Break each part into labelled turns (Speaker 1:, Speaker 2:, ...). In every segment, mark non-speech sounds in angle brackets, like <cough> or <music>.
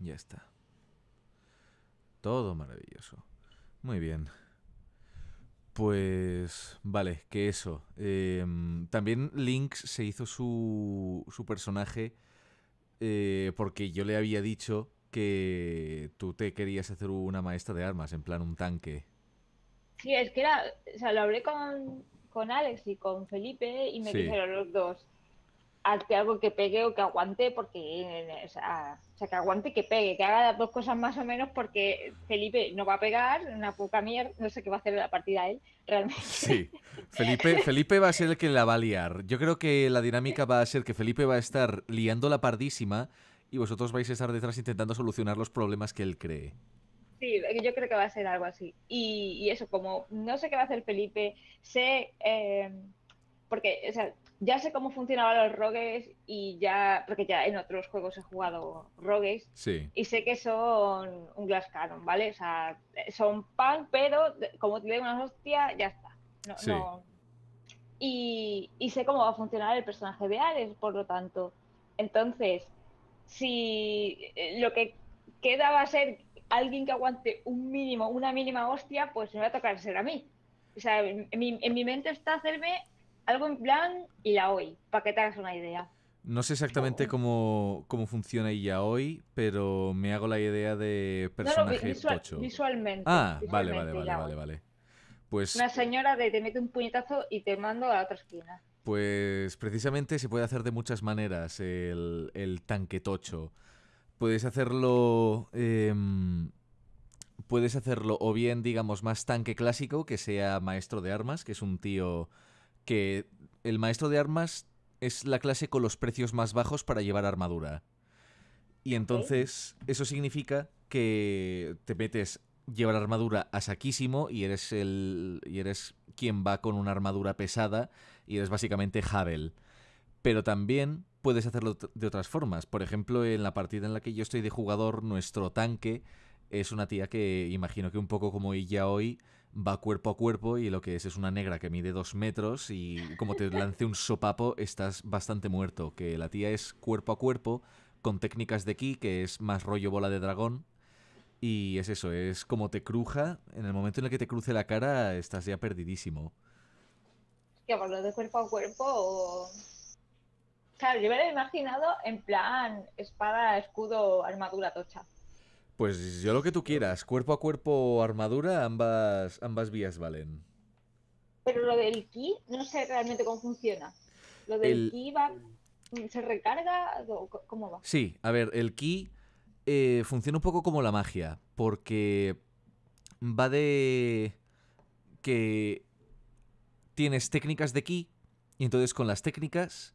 Speaker 1: Ya está. Todo maravilloso. Muy bien. Pues vale, que eso. Em, también Lynx se hizo su, su personaje eh, porque yo le había dicho que tú te querías hacer una maestra de armas, en plan un tanque.
Speaker 2: Sí, es que era, o sea, lo hablé con, Alex y con Felipe y me dijeron los dos, hazte algo que pegue o que aguante, porque, o sea, que aguante y que pegue, que haga las dos cosas más o menos, porque Felipe no va a pegar, una poca mierda, no sé qué va a hacer la partida él, realmente. Sí,
Speaker 1: Felipe, Felipe va a ser el que la va a liar. Yo creo que la dinámica va a ser que Felipe va a estar liando la pardísima y vosotros vais a estar detrás intentando solucionar los problemas que él cree.
Speaker 2: Sí, yo creo que va a ser algo así. Y, eso, como no sé qué va a hacer Felipe, sé... Eh, porque, o sea, ya sé cómo funcionaban los rogues y ya, porque ya en otros juegos he jugado rogues sí. y sé que son un glass cannon, ¿vale? O sea, son pan, pero como te una hostia, ya está. sí. Y, sé cómo va a funcionar el personaje de Ares, por lo tanto. Entonces, si eh, lo que queda va a ser alguien que aguante un mínimo, una mínima hostia, pues me va a tocar ser a mí. O sea, en mi, en mi mente está hacerme algo en plan y la hoy, para que te hagas una idea.
Speaker 1: No sé exactamente cómo, funciona funciona hoy, pero me hago la idea de personaje tocho Visualmente. Ah, vale, vale, vale, vale, vale. Pues... Una
Speaker 2: señora de te mete un puñetazo y te mando a la otra esquina.
Speaker 1: Pues precisamente se puede hacer de muchas maneras el, tanque tocho. Puedes hacerlo... Em, puedes hacerlo o bien, digamos, más tanque clásico, que sea maestro de armas, que es un tío que el maestro de armas es la clase con los precios más bajos para llevar armadura. Y entonces eso significa que te metes llevar armadura a saquísimo y eres el y eres quien va con una armadura pesada y eres básicamente Havel. Pero también puedes hacerlo de otras formas. Por ejemplo, en la partida en la que yo estoy de jugador, nuestro tanque es una tía que imagino que un poco como ella hoy va cuerpo a cuerpo y lo que es es una negra que mide dos metros y como te lance un sopapo estás bastante muerto. Que la tía es cuerpo a cuerpo con técnicas de ki, que es más rollo bola de dragón. Y es eso, es como te cruja, en el momento en el que te cruce la cara estás ya perdidísimo.
Speaker 2: Que por de cuerpo a cuerpo... Claro, yo me lo he imaginado en plan espada, escudo, armadura, tocha.
Speaker 1: Pues yo lo que tú quieras, cuerpo a cuerpo o armadura, ambas, ambas vías valen.
Speaker 2: Pero lo del ki, no sé realmente cómo funciona. Lo del ki va, se recarga, ¿cómo va?
Speaker 1: Sí, a ver, el ki eh, funciona un poco como la magia, porque va de que tienes técnicas de ki, y entonces con las técnicas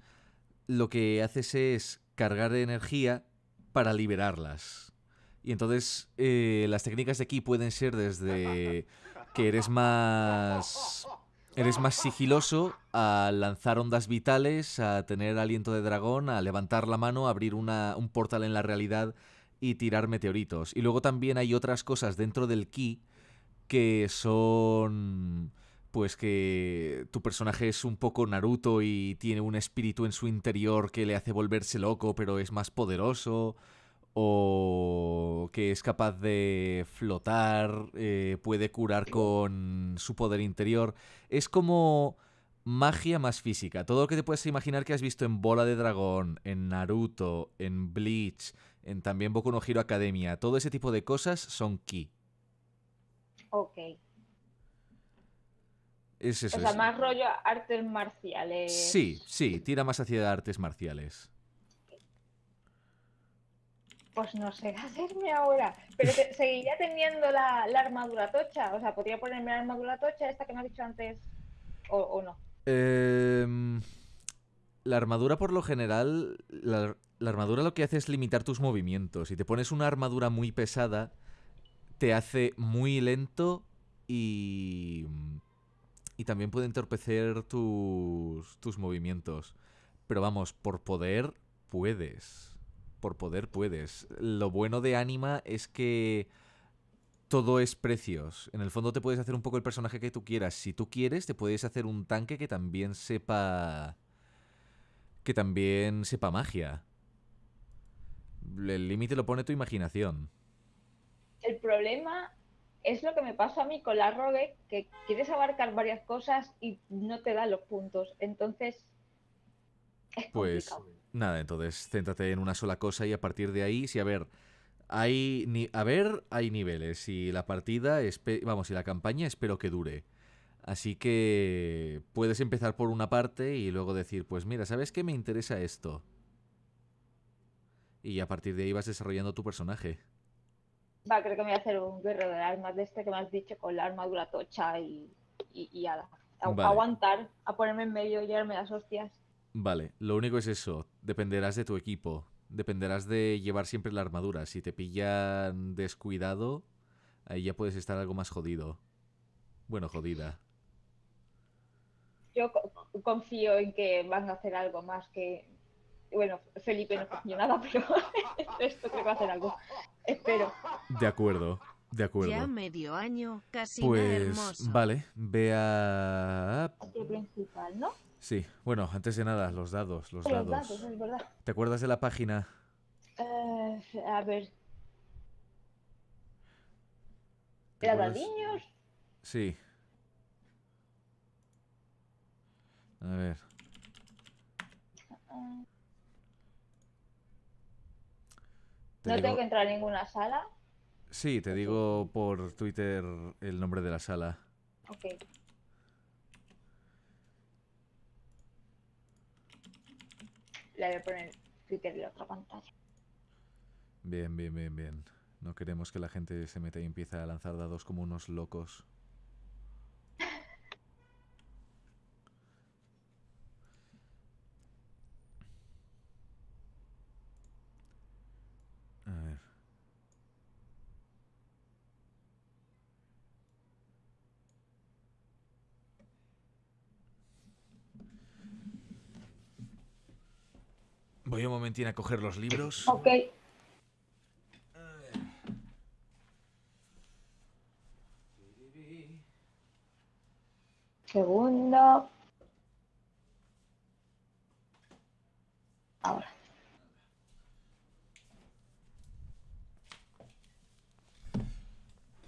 Speaker 1: lo que haces es cargar energía para liberarlas. Y entonces eh, las técnicas de Ki pueden ser desde <laughs> que eres más... Eres más sigiloso a lanzar ondas vitales, a tener aliento de dragón, a levantar la mano, abrir un portal en la realidad y tirar meteoritos. Y luego también hay otras cosas dentro del ki que son pues que tu personaje es un poco Naruto y tiene un espíritu en su interior que le hace volverse loco, pero es más poderoso o que es capaz de flotar, eh, puede curar con su poder interior. Es como magia más física. Todo lo que te puedes imaginar que has visto en Bola de Dragón, en Naruto, en Bleach, en también Boku no Hero Academia. Todo ese tipo de cosas son ki. Ok. Es eso, o sea, más
Speaker 2: rollo artes marciales.
Speaker 1: Sí, sí, tira más hacia artes marciales
Speaker 2: pues no sé hacerme ahora. Pero <laughs> seguiría teniendo la, armadura tocha. O sea, ¿podría ponerme la armadura tocha, esta que me has dicho antes, o, no?
Speaker 1: Em, la armadura, por lo general, la, la, armadura lo que hace es limitar tus movimientos. Si te pones una armadura muy pesada, te hace muy lento y. Y también puede entorpecer tus, tus movimientos. Pero vamos, por poder puedes por poder puedes. Lo bueno de Anima es que todo es precios. En el fondo te puedes hacer un poco el personaje que tú quieras. Si tú quieres, te puedes hacer un tanque que también sepa... que también sepa magia. El límite lo pone tu imaginación.
Speaker 2: El problema es lo que me pasa a mí con la Rogue, que quieres abarcar varias cosas y no te da los puntos. Entonces...
Speaker 1: Es pues... Nada, entonces céntrate en una sola cosa y a partir de ahí, si a ver, hay ni a ver, hay niveles y la partida, vamos, y la campaña espero que dure. Así que puedes empezar por una parte y luego decir, pues mira, ¿sabes qué me interesa esto? Y a partir de ahí vas desarrollando tu personaje.
Speaker 2: Va, creo que me voy a hacer un guerrero de armas de este que me has dicho con la armadura tocha y, y, y a,
Speaker 1: aguantar,
Speaker 2: a ponerme en medio y darme las hostias.
Speaker 1: Vale, lo único es eso, dependerás de tu equipo, dependerás de llevar siempre la armadura, si te pillan descuidado, ahí ya puedes estar algo más jodido. Bueno, jodida.
Speaker 2: Yo confío en que van a hacer algo más que... Bueno, Felipe no cogió nada, pero <laughs> esto creo que va a hacer algo. Espero.
Speaker 1: De acuerdo. De acuerdo. Ya
Speaker 2: medio año, casi pues,
Speaker 1: Vale, vea
Speaker 2: principal, ¿no?
Speaker 1: Sí, bueno, antes de nada, los dados, los, dados. es verdad. ¿Te acuerdas de la página?
Speaker 2: Eh, a ver. ¿Era de niños?
Speaker 1: Sí. A ver. ¿No tengo que
Speaker 2: entrar a ninguna sala?
Speaker 1: Sí, te digo por Twitter el nombre de la sala.
Speaker 2: Ok. Le voy a poner Twitter de la otra pantalla.
Speaker 1: Bien, bien, bien, bien. No queremos que la gente se meta y empiece a lanzar dados como unos locos. tiene a coger los libros. Ok.
Speaker 2: Segundo. Ahora.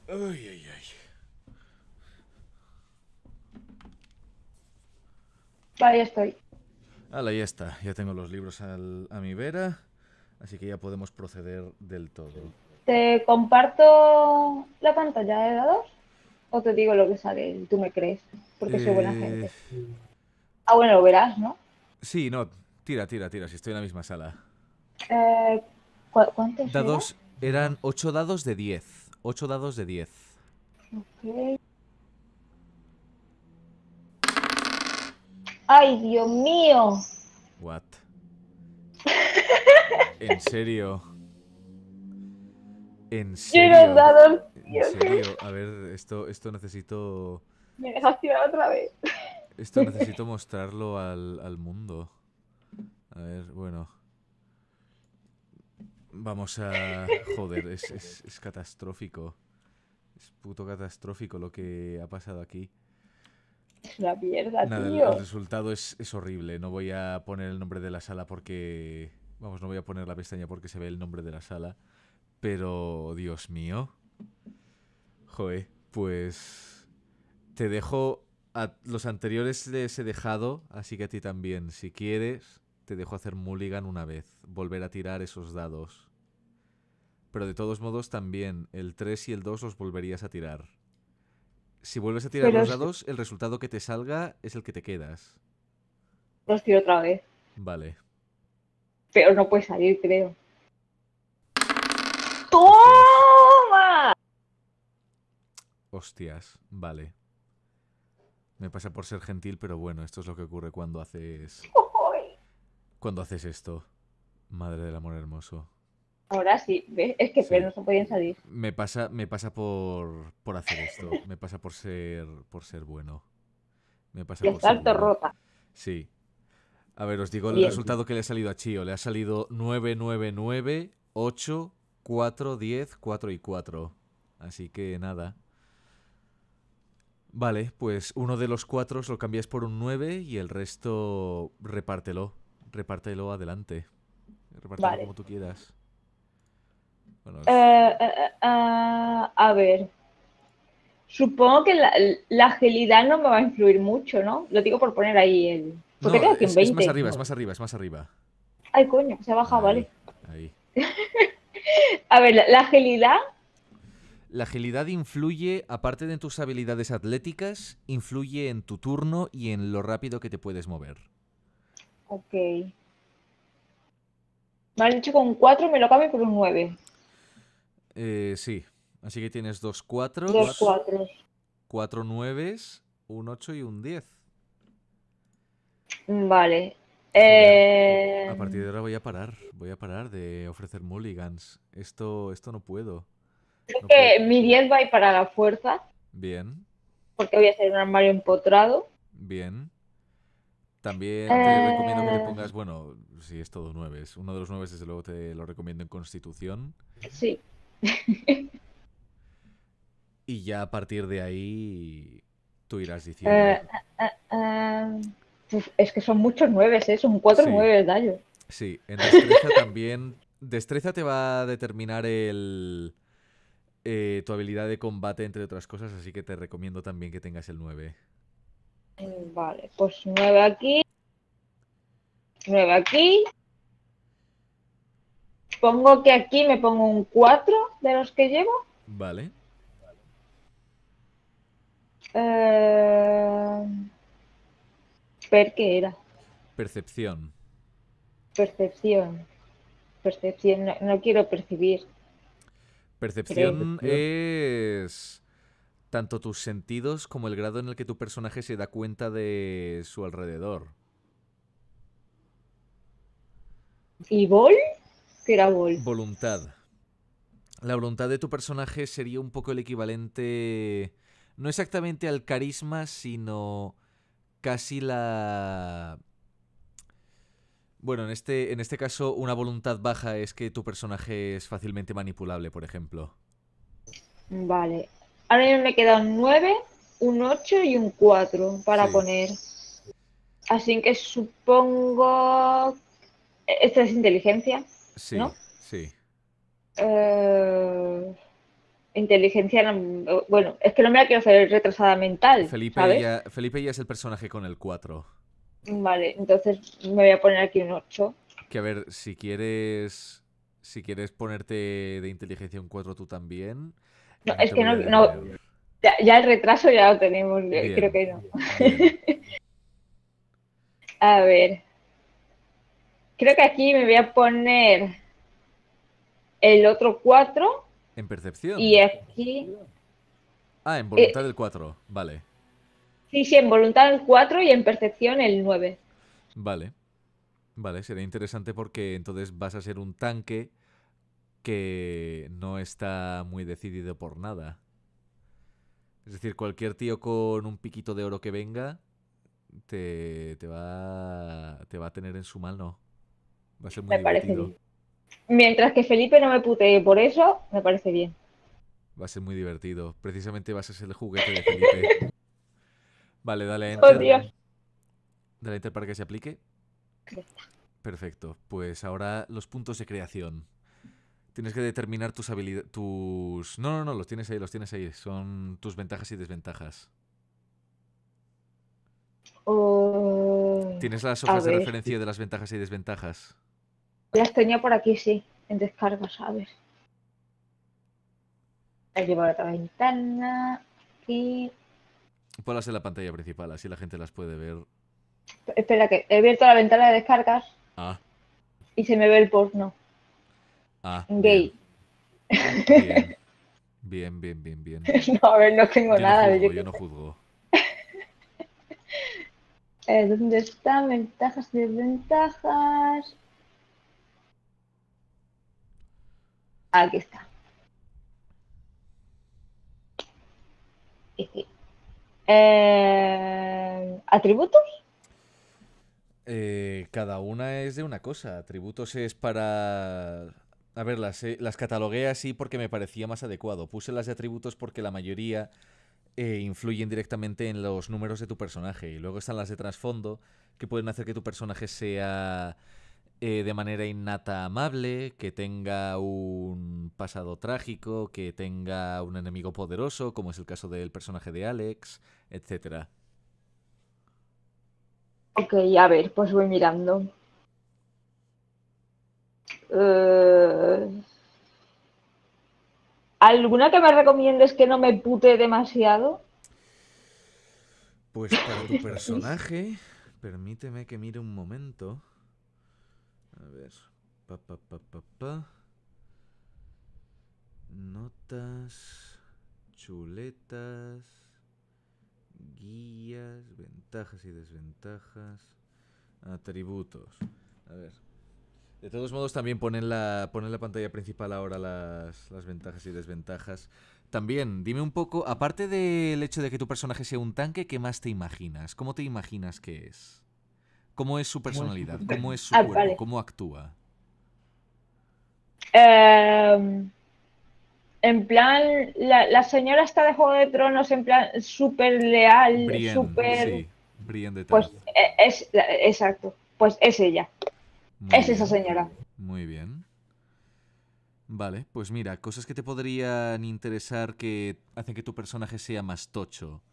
Speaker 1: Ay, ay, ay. Vale, estoy la ya está. Ya tengo los libros a mi vera. Así que ya podemos proceder del todo.
Speaker 2: ¿Te comparto la pantalla de dados? ¿O te digo lo que sale y tú me crees?
Speaker 1: Porque soy buena eh, gente.
Speaker 2: Ah, bueno, lo verás, ¿no?
Speaker 1: Sí, no. Tira, tira, tira. Si estoy en la misma sala.
Speaker 2: Eh, ¿Cuántos dados?
Speaker 1: Eran? eran 8 dados de 10. Ocho dados de diez.
Speaker 2: Ok. Ay, Dios mío.
Speaker 1: What? <laughs> en serio. En serio. En serio. A ver, esto, esto necesito.
Speaker 2: Me dejas tirar otra
Speaker 1: vez. Esto <laughs> necesito mostrarlo al, al mundo. A ver, bueno. Vamos a. Joder, es, es catastrófico. Es puto catastrófico lo que ha pasado aquí.
Speaker 2: <laughs> La mierda, tío. El,
Speaker 1: resultado es, horrible. No voy a poner el nombre de la sala porque. Vamos, no voy a poner la pestaña porque se ve el nombre de la sala. Pero, Dios mío. Joe, pues. Te dejo. A, los anteriores les he dejado, así que a ti también. Si quieres, te dejo hacer mulligan una vez. Volver a tirar esos dados. Pero de todos modos, también el 3 y el 2 los volverías a tirar. Si vuelves a tirar los dados, el resultado que te salga es el que te quedas.
Speaker 2: Los tiro otra vez. Vale. Pero no puedes salir, creo. ¡Toma!
Speaker 1: Hostias, vale. Me pasa por ser gentil, pero bueno, esto es lo que ocurre cuando haces. <laughs> Cuando haces esto. Madre del amor hermoso.
Speaker 2: Ahora sí, ve, es que sí. no se podían salir.
Speaker 1: Me pasa, me pasa por, hacer esto, me pasa por ser, por ser bueno. Me pasa por ser bueno. rota. Sí. A ver, os digo el resultado que le ha salido a Chio. Le ha salido 9, 9, 9, 8, 4, 10, 4 y 4. Así que nada. Vale, pues uno de los cuatro lo cambias por un 9 y el resto repártelo. Repártelo adelante. Repártelo como tú quieras.
Speaker 2: Eh, eh, eh, a ver. Supongo que la, agilidad no me va a influir mucho, ¿no? Lo digo por poner ahí el. es, más arriba, es
Speaker 1: más arriba, es más arriba.
Speaker 2: Ay, coño, se ha bajado, vale. <laughs> a ver, la, agilidad
Speaker 1: la agilidad influye, aparte de tus habilidades atléticas, influye en tu turno y en lo rápido que te puedes mover.
Speaker 2: Ok. Me han dicho con 4, me lo cambio por un 9.
Speaker 1: Eh, sí, así que tienes dos cuatro Dos cuatro Cuatro nueves, un ocho y un diez.
Speaker 2: Mm, vale. Eh, a partir
Speaker 1: de ahora voy a parar. Voy a parar de ofrecer mulligans. Esto, esto no puedo. Creo
Speaker 2: que mi 10 va a ir para la fuerza. Bien. Porque voy a hacer un armario empotrado.
Speaker 1: Bien. También te eh, recomiendo que te pongas, bueno, si es todo nueves. Uno de los nueves, desde luego, te lo recomiendo en Constitución. Sí y ya a partir de ahí tú irás eh, diciendo. Eh,
Speaker 2: eh, pues es que son muchos nueve son cuatro sí. nueves,
Speaker 1: Sí, en destreza también. Destreza te va a determinar el. tu habilidad de combate, entre otras cosas, así que te recomiendo también que tengas el 9.
Speaker 2: Vale, pues 9 aquí. 9 aquí. Pongo que aquí me pongo un 4 de los que llevo. Vale. Eh, ¿Per qué era?
Speaker 1: Percepción.
Speaker 2: Percepción. Percepción. No, quiero percibir.
Speaker 1: Percepción es tanto tus sentidos como el grado en el que tu personaje se da cuenta de su alrededor. ¿Y bol? Voluntad. La voluntad de tu personaje sería un poco el equivalente, no exactamente al carisma, sino casi la... Bueno, en este, en este caso una voluntad baja es que tu personaje es fácilmente manipulable, por ejemplo.
Speaker 2: Vale. Ahora me quedan 9, un 8 y un 4 para poner. Así que supongo... ¿Esta es inteligencia?
Speaker 1: Sí, sí.
Speaker 2: Eh, inteligencia, bueno, es que no me la quiero hacer retrasada mental. Felipe, Ya,
Speaker 1: es el personaje con el 4.
Speaker 2: Vale, entonces me voy a poner aquí un 8.
Speaker 1: Que a ver, si quieres si quieres ponerte de inteligencia un 4 tú también. No, es que no, no
Speaker 2: ya, el retraso ya lo tenemos, eh, creo que no. <laughs> a ver. Creo que aquí me voy a poner el otro 4.
Speaker 1: En percepción. Y
Speaker 2: aquí.
Speaker 1: Ah, en voluntad el 4, vale.
Speaker 2: Sí, sí, en voluntad el 4 y en percepción el 9.
Speaker 1: Vale. Vale, será interesante porque entonces vas a ser un tanque que no está muy decidido por nada. Es decir, cualquier tío con un piquito de oro que venga te, te, va, te va a tener en su mano. Va a ser muy me divertido. Parece
Speaker 2: Mientras que Felipe no me putee por eso, me parece bien.
Speaker 1: Va a ser muy divertido. Precisamente vas a ser el juguete de Felipe. <laughs> vale, dale oh, enter. Dale enter para que se aplique. Perfecto. Pues ahora los puntos de creación. Tienes que determinar tus habilidades. Tus. No, no, no, los tienes ahí, los tienes ahí. Son tus ventajas y desventajas. Oh. ¿Tienes las hojas de referencia de las ventajas y desventajas?
Speaker 2: Las tenía por aquí, sí, en descarga, ¿sabes? He llevado otra ventana. y
Speaker 1: Ponlas en la pantalla principal, así la gente las puede ver.
Speaker 2: Espera, que he abierto la ventana de descargas. Ah. Y se me ve el porno. Ah. Gay. Bien.
Speaker 1: Bien, bien, bien, <laughs> no, a ver, no tengo nada. No yo, no juzgo. <laughs>
Speaker 2: Eh, ¿Dónde están ventajas y desventajas? Aquí está. Este. Eh, ¿Atributos?
Speaker 1: Eh, cada una es de una cosa. Atributos es para... A ver, las, eh, las catalogué así porque me parecía más adecuado. Puse las de atributos porque la mayoría influyen directamente en los números de tu personaje. Y luego están las de trasfondo, que pueden hacer que tu personaje sea eh, de manera innata amable, que tenga un pasado trágico, que tenga un enemigo poderoso, como es el caso del personaje de Alex, etc.
Speaker 2: Ok, a ver, pues voy mirando. Eh, ¿Alguna que me recomiendes que no me pute demasiado?
Speaker 1: Pues para tu <laughs> personaje, permíteme que mire un momento. A ver. Pa, pa, pa, pa, pa. Notas. Chuletas. Guías. Ventajas y desventajas. Atributos. A ver. De todos modos, también ponen la, la pantalla principal ahora las, las, ventajas y desventajas. También, dime un poco, aparte del hecho de que tu personaje sea un tanque, ¿qué más te imaginas? ¿Cómo te imaginas que es? ¿Cómo es su personalidad? ¿Cómo es su ah, ¿Cómo actúa?
Speaker 2: Em, en plan, la, señora está de Juego de Tronos en plan súper leal, súper... Sí, Pues e, es, exacto, pues es ella.
Speaker 1: es esa señora. Muy bien. Vale, pues mira, cosas que te podrían interesar que hacen que tu personaje sea más tocho.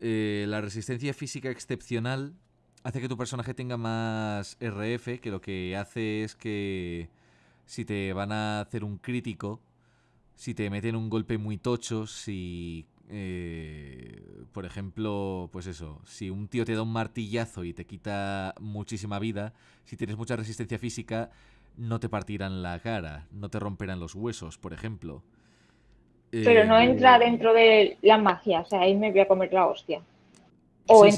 Speaker 1: Eh, la resistencia física excepcional, hace que tu personaje tenga más RF, que lo que hace es que si te van a hacer un crítico, si te meten un golpe muy tocho, si... Eh, por ejemplo, pues eso, si un tío te da un martillazo y te quita muchísima vida, si tienes mucha resistencia física, no te partirán la cara, no te romperán los huesos, por ejemplo. Pero no eh, entra
Speaker 2: dentro de la magia, o sea, ahí me voy a comer la hostia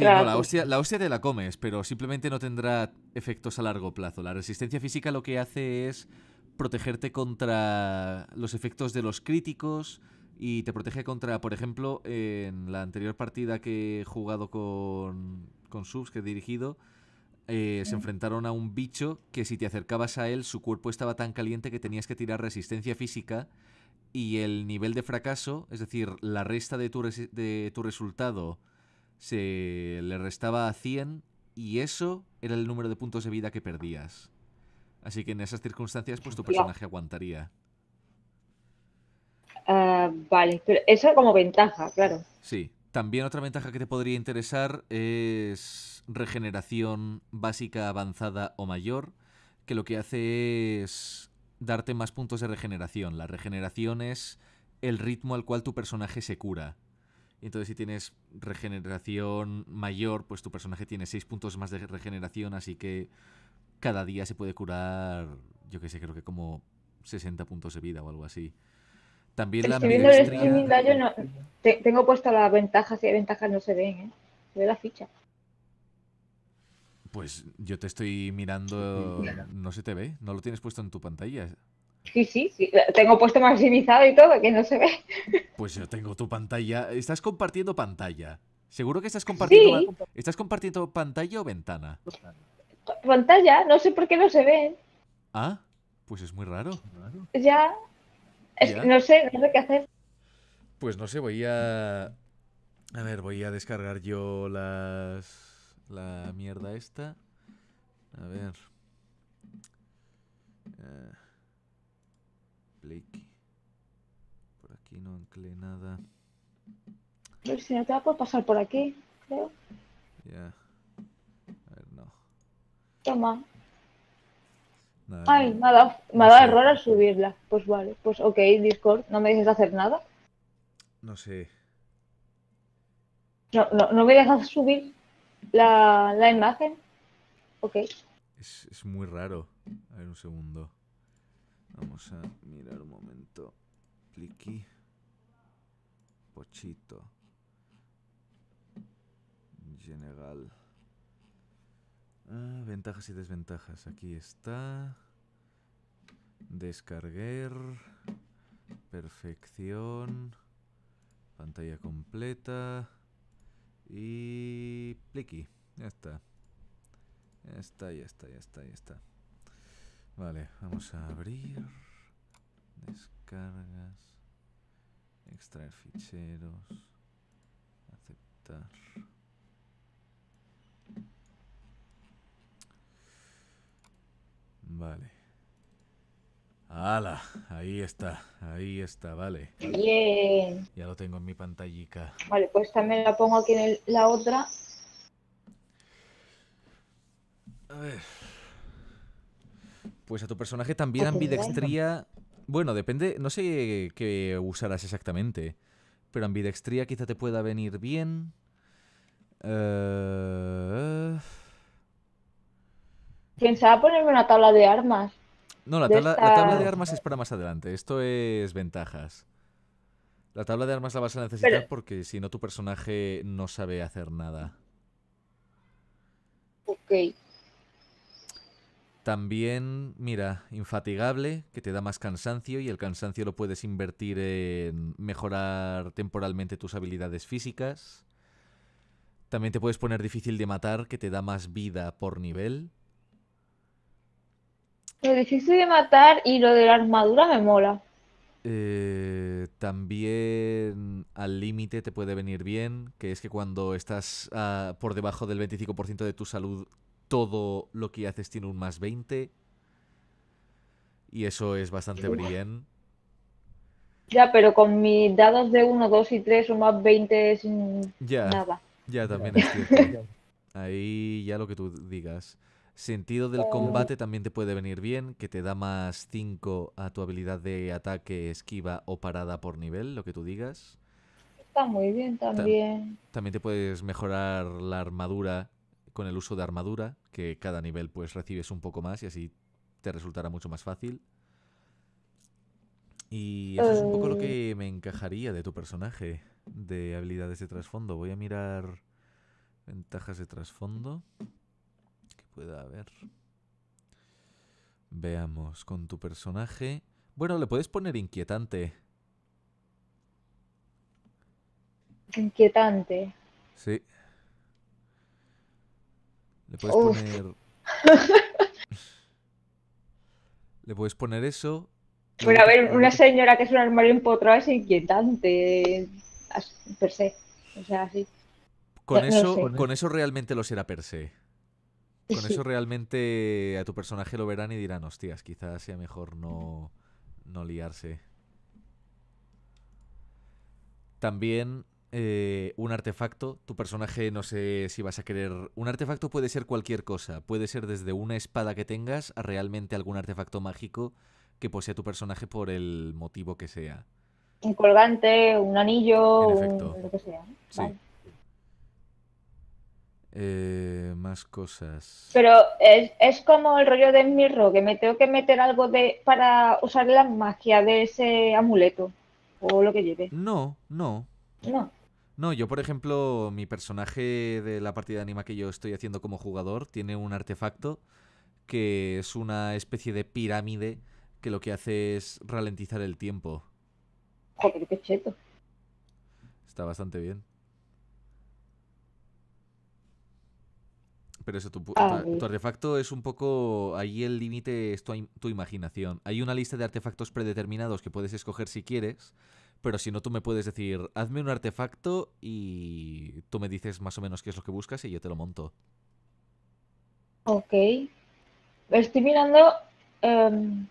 Speaker 2: la,
Speaker 1: hostia, la te la comes, pero simplemente no tendrá efectos a largo plazo. La resistencia física lo que hace es protegerte contra los efectos de los críticos y te protege contra, por ejemplo, en la anterior partida que he jugado con, con Subs, que he dirigido, eh, se enfrentaron a un bicho que si te acercabas a él, su cuerpo estaba tan caliente que tenías que tirar resistencia física y el nivel de fracaso, es decir, la resta de tu, de tu resultado se le restaba a 100 y eso era el número de puntos de vida que perdías. Así que en esas circunstancias, pues tu personaje aguantaría.
Speaker 2: Ah, vale, pero eso como ventaja, claro.
Speaker 1: Sí. También otra ventaja que te podría interesar es regeneración básica, avanzada o mayor, que lo que hace es darte más puntos de regeneración. La regeneración es el ritmo al cual tu personaje se cura. Entonces, si tienes regeneración mayor, pues tu personaje tiene 6 puntos más de regeneración, así que cada día se puede curar, yo qué sé, creo que como 60 puntos de vida o algo así. También la el ambidextria... yo no,
Speaker 2: tengo puesto las ventajas si hay ventajas no se ven, ¿eh? Se ve la ficha.
Speaker 1: Pues yo te estoy mirando, no se te ve, no lo tienes puesto en tu pantalla.
Speaker 2: Sí, sí, sí, tengo puesto maximizado y todo, que no se ve.
Speaker 1: Pues yo tengo tu pantalla. Estás compartiendo pantalla. Seguro que estás compartiendo. ¿Estás compartiendo pantalla o ventana?
Speaker 2: Pantalla, no sé por qué no se ve.
Speaker 1: Ah, pues es muy raro.
Speaker 2: Ya. No sé, no sé qué hacer.
Speaker 1: Pues no sé, voy a. A ver, voy a descargar yo las. La mierda esta. A ver. Eh click Por aquí no anclé nada. ver
Speaker 2: si no te va a pasar por aquí, creo. Ya. A ver, no. Toma.
Speaker 1: Ay, me ha dado, error
Speaker 2: al subirla. Pues vale, pues ok, Discord, ¿no me dejes hacer nada? No sé. No, no, no me dejas subir la, imagen. Ok.
Speaker 1: Es, es muy raro. A ver, un segundo. Vamos a mirar un momento. Pliqui. Pochito. General. Ah, ventajas y desventajas. Aquí está. Descarguer. Perfección. Pantalla completa. Y... Pliqui. Ya está. Ya está, ya está, ya está, ya está. Vale, vamos a abrir. Descargas. Extraer ficheros. Aceptar. Vale. ¡Hala! Ahí está, ahí está, vale. Bien. Ya lo tengo en mi pantallica.
Speaker 2: Vale, pues también la pongo aquí en la otra.
Speaker 1: A ver. Pues a tu personaje también ambidextría. Bueno, depende. No sé qué usarás exactamente. Pero ambidextría quizá te pueda venir bien. Eh,
Speaker 2: Pensaba ponerme una tabla de armas.
Speaker 1: No, la tabla, de armas es para más adelante. Esto es ventajas. La tabla de armas la vas a necesitar porque si no tu personaje no sabe hacer nada. Ok. También, mira, infatigable, que te da más cansancio y el cansancio lo puedes invertir en mejorar temporalmente tus habilidades físicas. También te puedes poner difícil de matar, que te da más vida por nivel.
Speaker 2: Lo difícil de matar y lo de la armadura me mola.
Speaker 1: Eh, también al límite te puede venir bien, que es que cuando estás ah, por debajo del 25% de tu salud todo lo que haces tiene un más 20. Y eso es bastante bien
Speaker 2: Ya, pero con mis dados de 1, 2 y 3 un más 20 es nada. Ya, también es cierto.
Speaker 1: <laughs> Ahí ya lo que tú digas. Sentido del combate también te puede venir bien, que te da más 5 a tu habilidad de ataque, esquiva o parada por nivel, lo que tú digas.
Speaker 2: Está muy bien también.
Speaker 1: también te puedes mejorar la armadura con el uso de armadura, que cada nivel pues recibes un poco más y así te resultará mucho más fácil. Y eso es un poco lo que eh. me encajaría de tu personaje, de habilidades de trasfondo. Voy a mirar ventajas de trasfondo que pueda haber. Veamos, con tu personaje... Bueno, le puedes poner inquietante.
Speaker 2: Inquietante.
Speaker 1: Sí. Le puedes poner. <laughs> Le puedes poner eso. Bueno, a ver, una
Speaker 2: señora que es un armario empotrado es inquietante. Per se. O sea, sí Con, eso,
Speaker 1: con eso realmente lo será per se. Con eso realmente a tu personaje lo verán y dirán, hostias, quizás sea mejor no, no liarse. También eh, un artefacto. Tu personaje no sé si vas a querer... Un artefacto puede ser cualquier cosa. Puede ser desde una espada que tengas a realmente algún artefacto mágico que posea tu personaje por el motivo que sea.
Speaker 2: Un colgante, un anillo, un... lo que sea.
Speaker 1: Eh, más cosas.
Speaker 2: Pero es, como el rollo de Mirro, que me tengo que meter algo de para usar la magia de ese amuleto o lo que lleve.
Speaker 1: No, no. No. No, yo por ejemplo, mi personaje de la partida de anima que yo estoy haciendo como jugador tiene un artefacto que es una especie de pirámide que lo que hace es ralentizar el tiempo.
Speaker 2: qué cheto.
Speaker 1: Está bastante bien. Pero eso, tu, ah, artefacto es un poco. Ahí el límite es tu, imaginación. Hay una lista de artefactos predeterminados que puedes escoger si quieres, pero si no, tú me puedes decir, hazme un artefacto y tú me dices más o menos qué es lo que buscas y yo te lo monto.
Speaker 2: Ok. Estoy mirando... Em,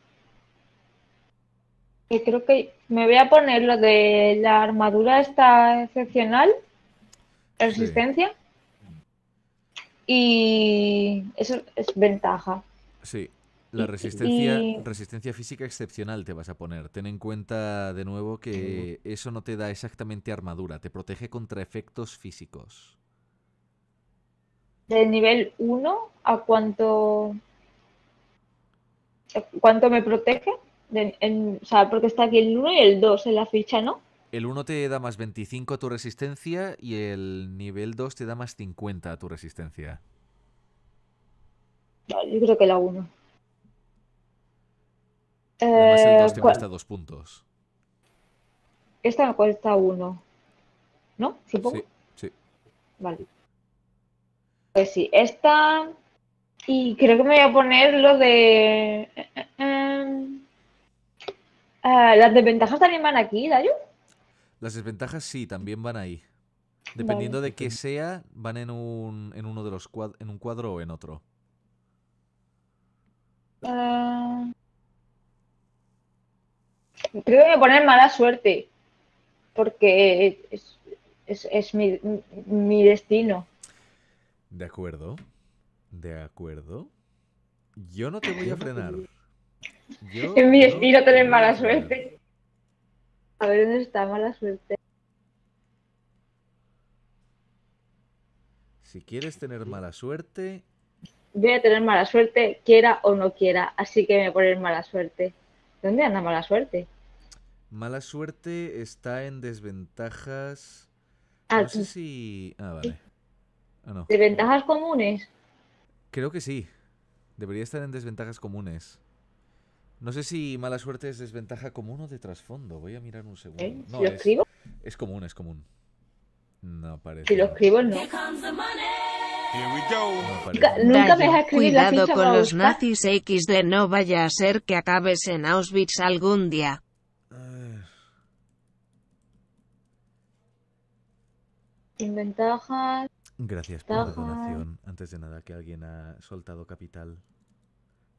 Speaker 2: creo que me voy a poner lo de la armadura está excepcional, resistencia, y eso es ventaja.
Speaker 1: Sí, la resistencia, resistencia física excepcional te vas a poner. Ten en cuenta de nuevo que eso no te da exactamente armadura, te protege contra efectos físicos.
Speaker 2: ¿Del nivel 1 a cuánto, cuánto me protege? en, o sea, porque está aquí el 1 y el 2 en la ficha, ¿no?
Speaker 1: El 1 te da más 25 a tu resistencia y el nivel 2 te da más 50 a tu resistencia.
Speaker 2: Yo creo que la 1. Además, el 2 eh, te cuesta
Speaker 1: dos puntos.
Speaker 2: Esta me cuesta uno. ¿No? Supongo. Sí, sí. Vale. Pues sí, esta. Y creo que me voy a poner lo de. Eh, eh, ah, ¿Las desventajas también van aquí, Dario?
Speaker 1: Las desventajas sí, también van ahí. Dependiendo de qué sea, van en un, uno de los cuad en un cuadro o en otro. Ah.
Speaker 2: Creo que me ponen mala suerte, porque es, mi, destino.
Speaker 1: De acuerdo, de acuerdo. Yo no te voy a frenar. Yo <laughs> es mi destino tener mala suerte. A
Speaker 2: ver dónde está mala suerte.
Speaker 1: Si quieres tener mala suerte.
Speaker 2: Voy a tener mala suerte, quiera o no quiera, así que me voy poner mala suerte. ¿Dónde anda mala suerte?
Speaker 1: Mala suerte está en desventajas. Ah, no sé si. Ah, vale. Ah, no.
Speaker 2: ¿Desventajas comunes?
Speaker 1: Creo que sí. Debería estar en desventajas comunes. No sé si mala suerte es desventaja común o de trasfondo. Voy a mirar un segundo. ¿Eh? ¿Lo es, escribo? Es común, es común. No parece. Si lo escribo, no. Nunca, nunca me deja Cuidado con los nazis
Speaker 2: XD, no vaya a ser que acabes en Auschwitz algún día. Sin eh.
Speaker 1: Gracias por la donación. Antes de nada, que alguien ha soltado capital.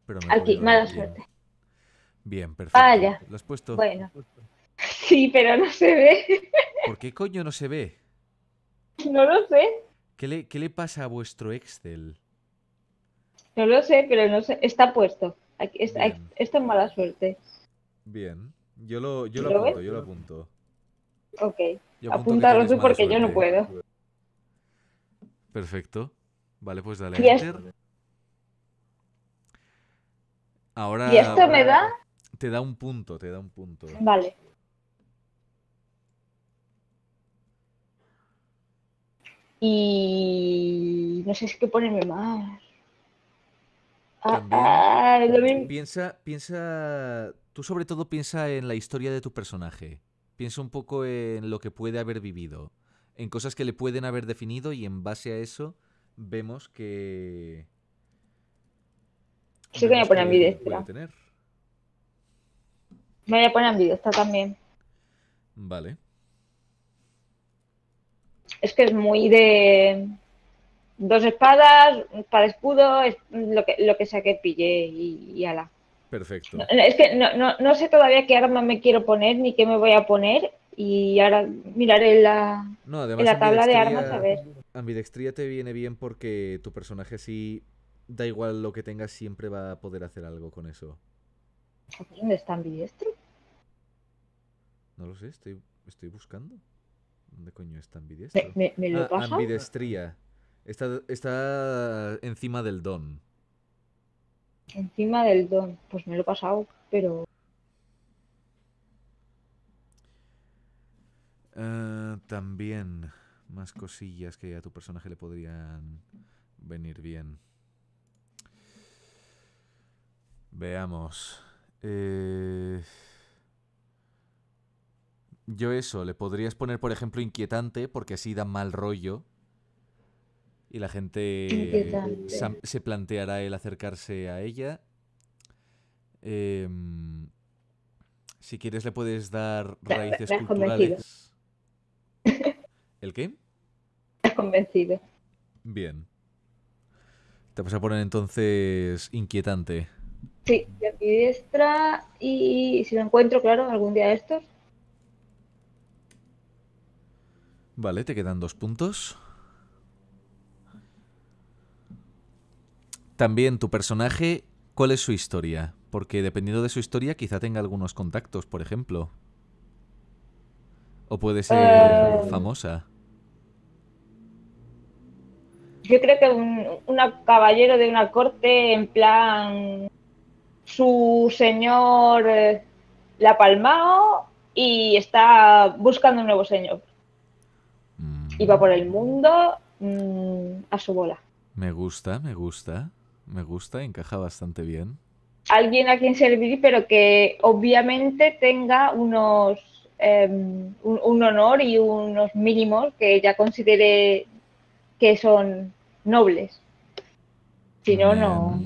Speaker 1: Pero Aquí, mala suerte. Bien, perfecto. ¿Lo has puesto? <laughs>
Speaker 2: Sí, pero no se ve.
Speaker 1: ¿Por qué coño no se ve?
Speaker 2: <laughs> No lo sé.
Speaker 1: ¿Qué le, pasa a vuestro Excel?
Speaker 2: No lo sé, pero no sé. está puesto. Aquí, está, mala suerte.
Speaker 1: Bien. Yo lo, apunto, yo lo apunto.
Speaker 2: Ok. Apúntalo tú porque yo no puedo.
Speaker 1: Perfecto. Vale, pues dale. enter. Ahora. ¿Y esto me da? Te da un punto, te da un punto. Vale.
Speaker 2: Y no sé si qué ponerme más.
Speaker 1: Ah, ah, piensa, piensa, tú sobre todo piensa en la historia de tu personaje. Piensa un poco en lo que puede haber vivido, en cosas que le pueden haber definido y en base a eso vemos que...
Speaker 2: Sí, que voy a poner Me voy a poner también. Vale es que es muy de dos espadas, para escudo, lo que, lo que sea que pille y, ala. Perfecto. es que no, sé todavía qué arma me quiero poner ni qué me voy a poner y ahora miraré la, la tabla de armas a ver.
Speaker 1: Ambidextría te viene bien porque tu personaje sí, da igual lo que tengas, siempre va a poder hacer algo con eso.
Speaker 2: ¿Dónde está ambidiestro?
Speaker 1: No lo sé, estoy buscando. ¿Dónde coño está ambidiestro? ¿Me, lo ah, Ambidestría. Está, encima del don.
Speaker 2: Encima del don. Pues me lo he pasado, pero.
Speaker 1: Eh, también más cosillas que a tu personaje le podrían venir bien. Veamos. Eh. Yo eso, le podrías poner, por ejemplo, inquietante, porque así da mal rollo. Y la gente se, planteará el acercarse a ella. Em, si quieres le puedes dar raíces culturales. ¿El qué?
Speaker 2: Estás convencido.
Speaker 1: Bien. Te vas a poner entonces inquietante.
Speaker 2: Sí, de mi diestra y si lo encuentro, claro, algún día de estos,
Speaker 1: Vale, te quedan dos puntos. También tu personaje, ¿cuál es su historia? Porque dependiendo de su historia, quizá tenga algunos contactos, por ejemplo. O puede ser eh. famosa.
Speaker 2: Yo creo que un caballero de una corte, en plan, su señor eh, la palmado y está buscando un nuevo señor y va por el mundo mm, a su bola.
Speaker 1: Me gusta, me gusta, me gusta, encaja bastante bien.
Speaker 2: Alguien a quien servir, pero que obviamente tenga unos em, un, honor y unos mínimos que ella considere que son nobles. Si no, no.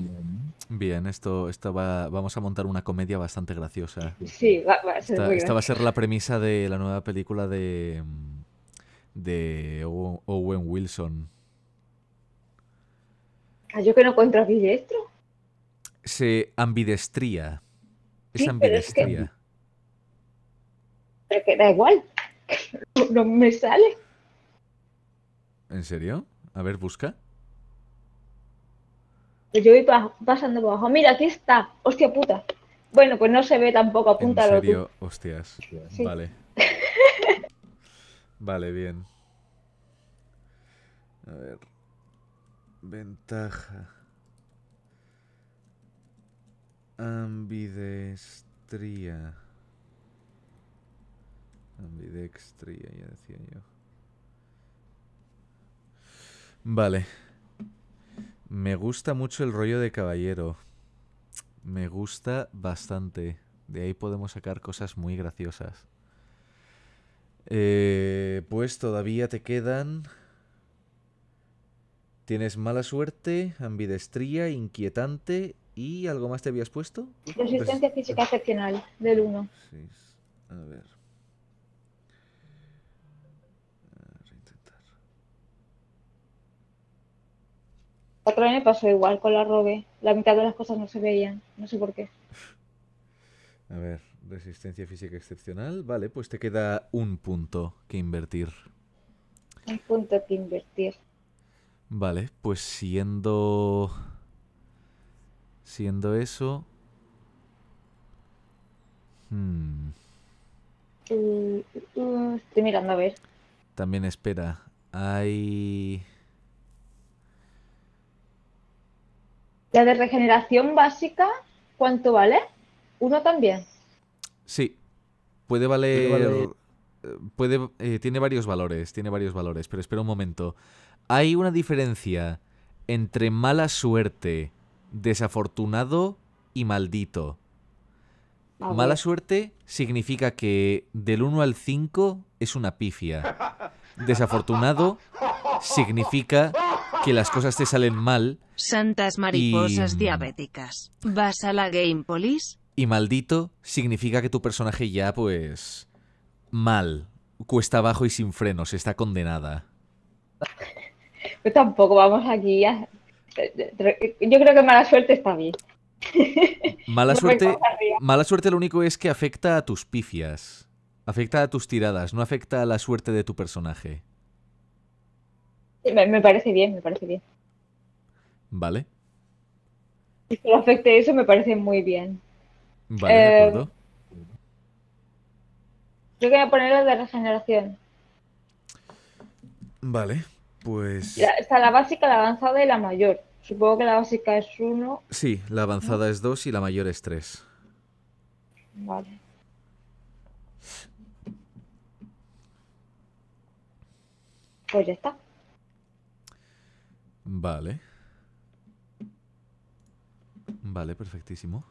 Speaker 1: Bien, esto, esto va, vamos a montar una comedia bastante graciosa. Sí, va, a ser esta va a ser la premisa de la nueva película de de Owen Wilson.
Speaker 2: Ah, yo que no encuentro bidestro.
Speaker 1: Se ambidestría.
Speaker 2: es ambidestría. Pero que... da igual. <laughs> No me sale.
Speaker 1: ¿En serio? A ver, busca.
Speaker 2: Pues yo voy pasando por abajo. Mira, aquí está. Hostia puta. Bueno, pues no se ve tampoco. Apúntalo. ¿En serio? Hostias. Vale.
Speaker 1: Vale, bien. A ver. Ventaja. Ambidextría. Ambidextría, ya decía yo. Vale. Me gusta mucho el rollo de caballero. Me gusta bastante. De ahí podemos sacar cosas muy graciosas. Eh, pues todavía te quedan... Tienes mala suerte, ambidestría, inquietante y algo más te habías puesto. Resistencia pues, física excepcional, del 1. A ver.
Speaker 2: Otra vez me pasó igual con la robe. La mitad de las cosas no se veían. No sé por qué.
Speaker 1: A ver. Resistencia física excepcional. Vale, pues te queda un punto que invertir.
Speaker 2: Un punto que invertir.
Speaker 1: Vale, pues siendo. Siendo eso. Hmm, mm, mm,
Speaker 2: estoy mirando a ver.
Speaker 1: También espera. Hay.
Speaker 2: La de regeneración básica, ¿cuánto vale? ¿Uno también?
Speaker 1: Sí, puede valer... Eh, eh, tiene varios valores, tiene varios valores, pero espera un momento. Hay una diferencia entre mala suerte, desafortunado y maldito. Mala suerte significa que del 1 al 5 es una pifia. Desafortunado significa que las cosas te salen mal.
Speaker 2: Santas mariposas diabéticas. ¿Vas a la Game Police?
Speaker 1: Y maldito significa que tu personaje ya, pues. mal, cuesta abajo y sin frenos, está condenada.
Speaker 2: Pues tampoco vamos aquí Yo creo que mala suerte está bien. Mala <laughs> suerte.
Speaker 1: Mala suerte lo único es que afecta a tus pifias. Afecta a tus tiradas, no afecta a la suerte de tu personaje.
Speaker 2: Me, parece bien, me parece bien. Vale. Si lo afecte eso, me parece muy bien.
Speaker 1: Vale, de em, acuerdo.
Speaker 2: Yo quería el de regeneración.
Speaker 1: Vale, pues.
Speaker 2: está la básica, la avanzada y la mayor. Supongo que la básica es uno... Sí, la avanzada
Speaker 1: es dos y la mayor es 3.
Speaker 2: Vale. Pues ya está.
Speaker 1: Vale. Vale, perfectísimo.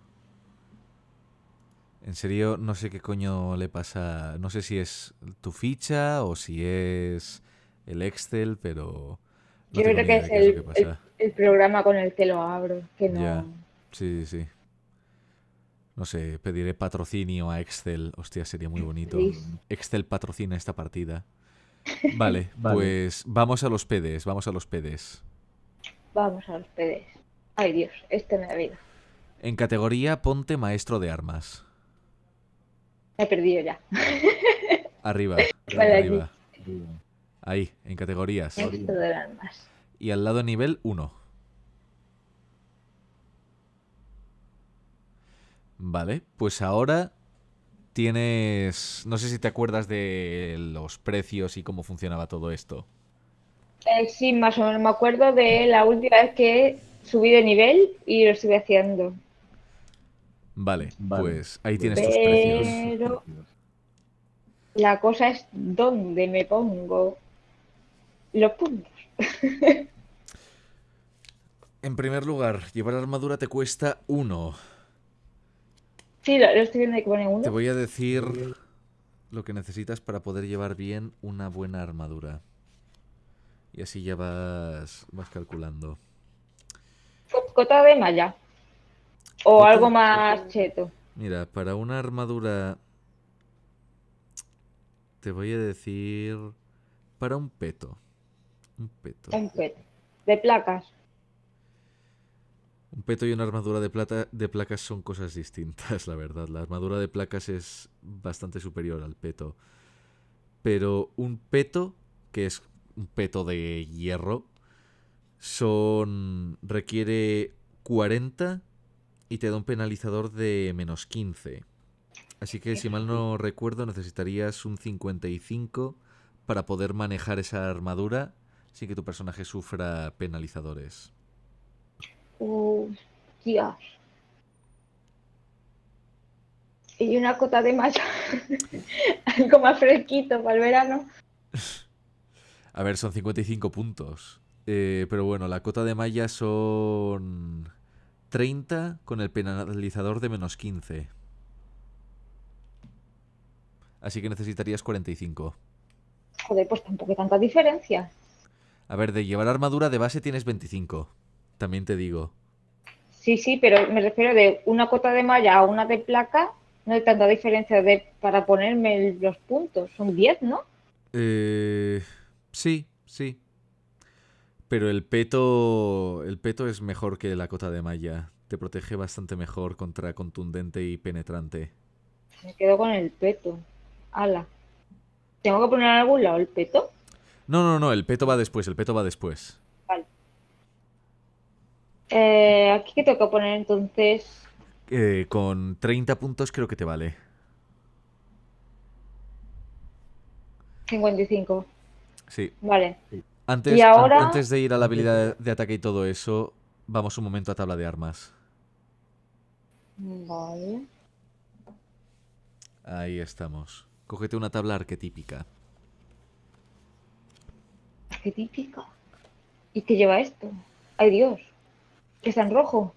Speaker 1: En serio, no sé qué coño le pasa. No sé si es tu ficha o si es el Excel, pero. Yo creo que es el,
Speaker 2: programa con el que lo abro. Que no...
Speaker 1: Sí, sí. No sé, pediré patrocinio a Excel. Hostia, sería muy bonito. Excel patrocina esta partida. <laughs> Vale, pues vamos a los PDs, vamos a los PDs.
Speaker 2: Vamos a los PDs. Ay Dios, este me da vida.
Speaker 1: En categoría ponte maestro de armas
Speaker 2: he perdido ya. <laughs>
Speaker 1: Arriba. Ahí, en categorías. Y al lado nivel 1. Vale, pues ahora tienes... No sé si te acuerdas de los precios y cómo funcionaba todo esto.
Speaker 2: Eh, sí, más o menos. Me acuerdo de la última vez que subí de nivel y lo estuve haciendo.
Speaker 1: Vale, pues ahí tienes tus precios.
Speaker 2: La cosa es dónde me pongo los puntos. <laughs>
Speaker 1: en primer lugar, llevar armadura te cuesta uno.
Speaker 2: Sí, lo, estoy viendo que pone uno. Te
Speaker 1: voy a decir lo que necesitas para poder llevar bien una buena armadura. Y así ya vas, vas calculando.
Speaker 2: Cota de malla. O algo más cheto.
Speaker 1: Mira, para una armadura... Te voy a decir... Para un peto. Un peto.
Speaker 2: Un peto. De placas.
Speaker 1: Un peto y una armadura de, plata, de placas son cosas distintas, <laughs> la verdad. La armadura de placas es bastante superior al peto. Pero un peto, que es un peto de hierro, son requiere 40 y te da un penalizador de menos 15. Así que si mal no recuerdo necesitarías un 55 para poder manejar esa armadura sin que tu personaje sufra penalizadores.
Speaker 2: Oh, Y una cota de malla. <laughs> Algo más fresquito para el verano.
Speaker 1: <laughs> A ver, son 55 puntos. Eh, pero bueno, la cota de malla son 30 con el penalizador de menos 15. Así que necesitarías 45.
Speaker 2: Joder, pues tampoco tanta diferencia.
Speaker 1: A ver, de llevar armadura de base tienes 25. También te digo.
Speaker 2: Sí, sí, pero me refiero de una cota de malla a una de placa. No hay tanta diferencia de para ponerme los puntos. Son 10, ¿no?
Speaker 1: Eh, sí, sí. Pero el peto, el peto es mejor que la cota de malla. Te protege bastante mejor contra contundente y penetrante.
Speaker 2: Me quedo con el peto. Ala. ¿Tengo que poner en algún lado el peto?
Speaker 1: No, no, no, el peto va después, el peto va después. Vale.
Speaker 2: Eh, ¿Aquí qué tengo que poner entonces?
Speaker 1: Eh, con 30 puntos creo que te vale.
Speaker 2: 55.
Speaker 1: Sí. Vale. Antes, y antes de ir a la habilidad de, ataque y todo eso, vamos un momento a tabla de armas.
Speaker 2: Vale.
Speaker 1: Ahí estamos. Cógete una tabla arquetípica.
Speaker 2: ¿Arquetípica? ¿Y qué lleva esto? ¡Ay, Dios! Que está en rojo.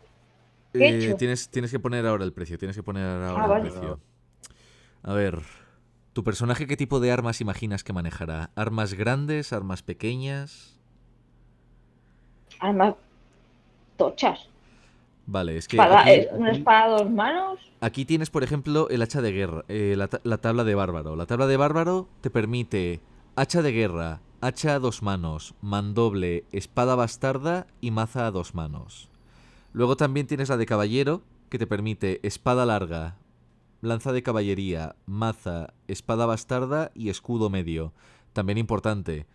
Speaker 1: Eh, tienes, tienes, que poner ahora el precio. Tienes que poner ahora ah, el precio. A ver. ¿Tu personaje qué tipo de armas imaginas que manejará? ¿Armas grandes? ¿Armas pequeñas?
Speaker 2: Armas tochas.
Speaker 1: Vale, es que. Eh, ¿Una
Speaker 2: espada a dos manos?
Speaker 1: Aquí tienes, por ejemplo, el hacha de guerra, eh, la, tabla de bárbaro. La tabla de bárbaro te permite hacha de guerra, hacha a dos manos, mandoble, espada bastarda y maza a dos manos. Luego también tienes la de caballero, que te permite espada larga, lanza de caballería, maza, espada bastarda y escudo medio. También importante,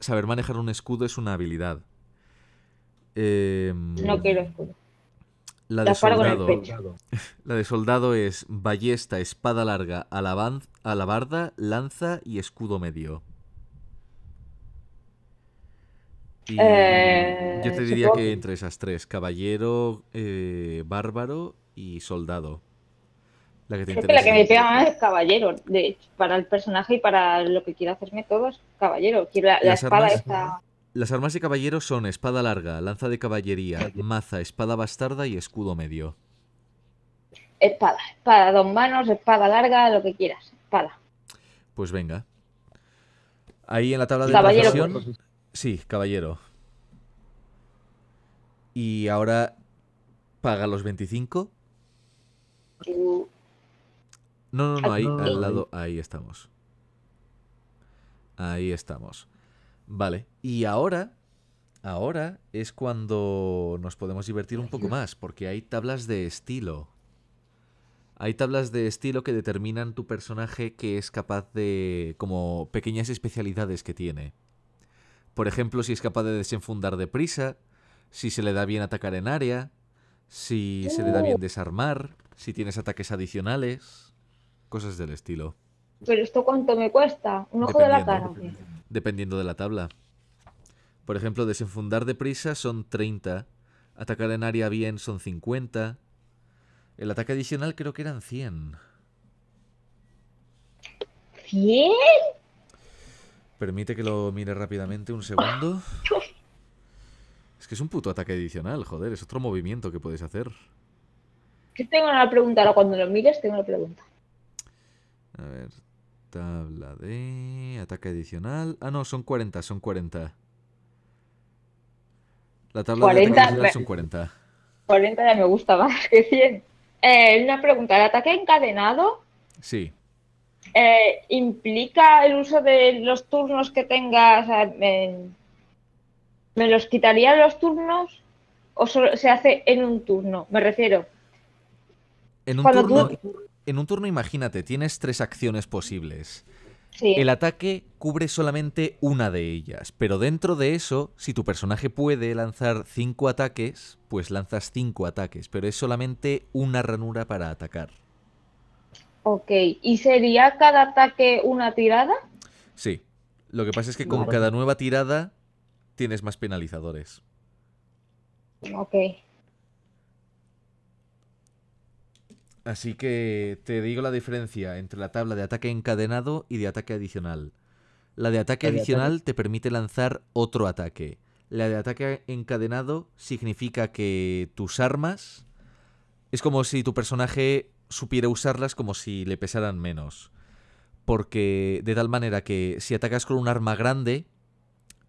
Speaker 1: saber manejar un escudo es una habilidad. Em, no
Speaker 2: quiero escudo. La de, soldado,
Speaker 1: la de soldado es ballesta, espada larga, alabarda, lanza y escudo medio. yo te eh, diría que entre esas tres, caballero, eh, bárbaro y soldado. La que la que me pega más es
Speaker 2: caballero, de hecho, para el personaje y para lo que quiero hacerme todo es caballero. Quiero la, espada
Speaker 1: Las armas de caballero son espada larga, lanza de caballería, maza, espada bastarda y escudo medio.
Speaker 2: Espada, espada, dos manos, espada larga, lo que quieras, espada.
Speaker 1: Pues venga. Ahí en la tabla de caballero, pues. Sí, caballero. Y ahora paga los 25. No, no, no, ahí al lado, ahí estamos. Ahí estamos. Vale, y ahora, ahora es cuando nos podemos divertir un poco más, porque hay tablas de estilo. Hay tablas de estilo que determinan tu personaje que es capaz de... como pequeñas especialidades que tiene. Por ejemplo, si es capaz de desenfundar deprisa, si se le da bien atacar en área, si se le da bien oh. desarmar, si tienes ataques adicionales cosas del estilo.
Speaker 2: ¿Pero esto cuánto me cuesta? ¿Un ojo de la cara?
Speaker 1: Dependiendo de la tabla. Por ejemplo, desenfundar deprisa son 30, atacar en área bien son 50, el ataque adicional creo que eran 100. ¿100? Permite que lo mire rápidamente un segundo. <laughs> Es que es un puto ataque adicional, joder, es otro movimiento que puedes hacer.
Speaker 2: que tengo una pregunta, ahora cuando lo mires tengo una pregunta.
Speaker 1: A ver, tabla de ataque adicional. Ah, no, son 40, son 40. La tabla de ataque son 40.
Speaker 2: 40 ya me gusta más <laughs> que 100. Eh, una pregunta, ¿el ataque encadenado? Sí. Eh, ¿Implica el uso de los turnos que tengas? ¿Me los quitaría los turnos? ¿O solo se hace en un turno? Me refiero.
Speaker 1: En un turno en un turno, imagínate, tienes tres acciones posibles. El ataque cubre solamente una de ellas, pero dentro de eso, si tu personaje puede lanzar cinco ataques, pues lanzas cinco ataques, pero es solamente una ranura para atacar.
Speaker 2: Ok, ¿y sería cada ataque una tirada?
Speaker 1: Sí, lo que pasa es que con cada nueva tirada tienes más penalizadores. Ok. Así que te digo la diferencia entre la tabla de ataque encadenado y de ataque adicional. La de ataque adicional te permite lanzar otro ataque. La de ataque encadenado significa que tus armas es como si tu personaje supiera usarlas como si le pesaran menos. Porque de tal manera que si atacas con un arma grande,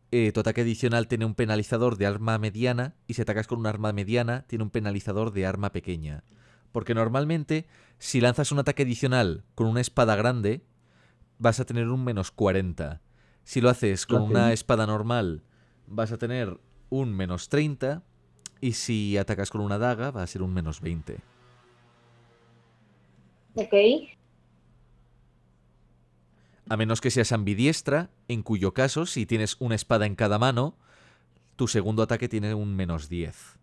Speaker 1: eh, tu ataque adicional tiene un penalizador de arma mediana y si atacas con un arma mediana, tiene un penalizador de arma pequeña. Porque normalmente, si lanzas un ataque adicional con una espada grande, vas a tener un menos 40. Si lo haces con una espada normal, vas a tener un menos 30. Y si atacas con una daga, va a ser un menos 20. Ok. A menos que seas ambidiestra, en cuyo caso, si tienes una espada en cada mano, tu segundo ataque tiene un menos 10.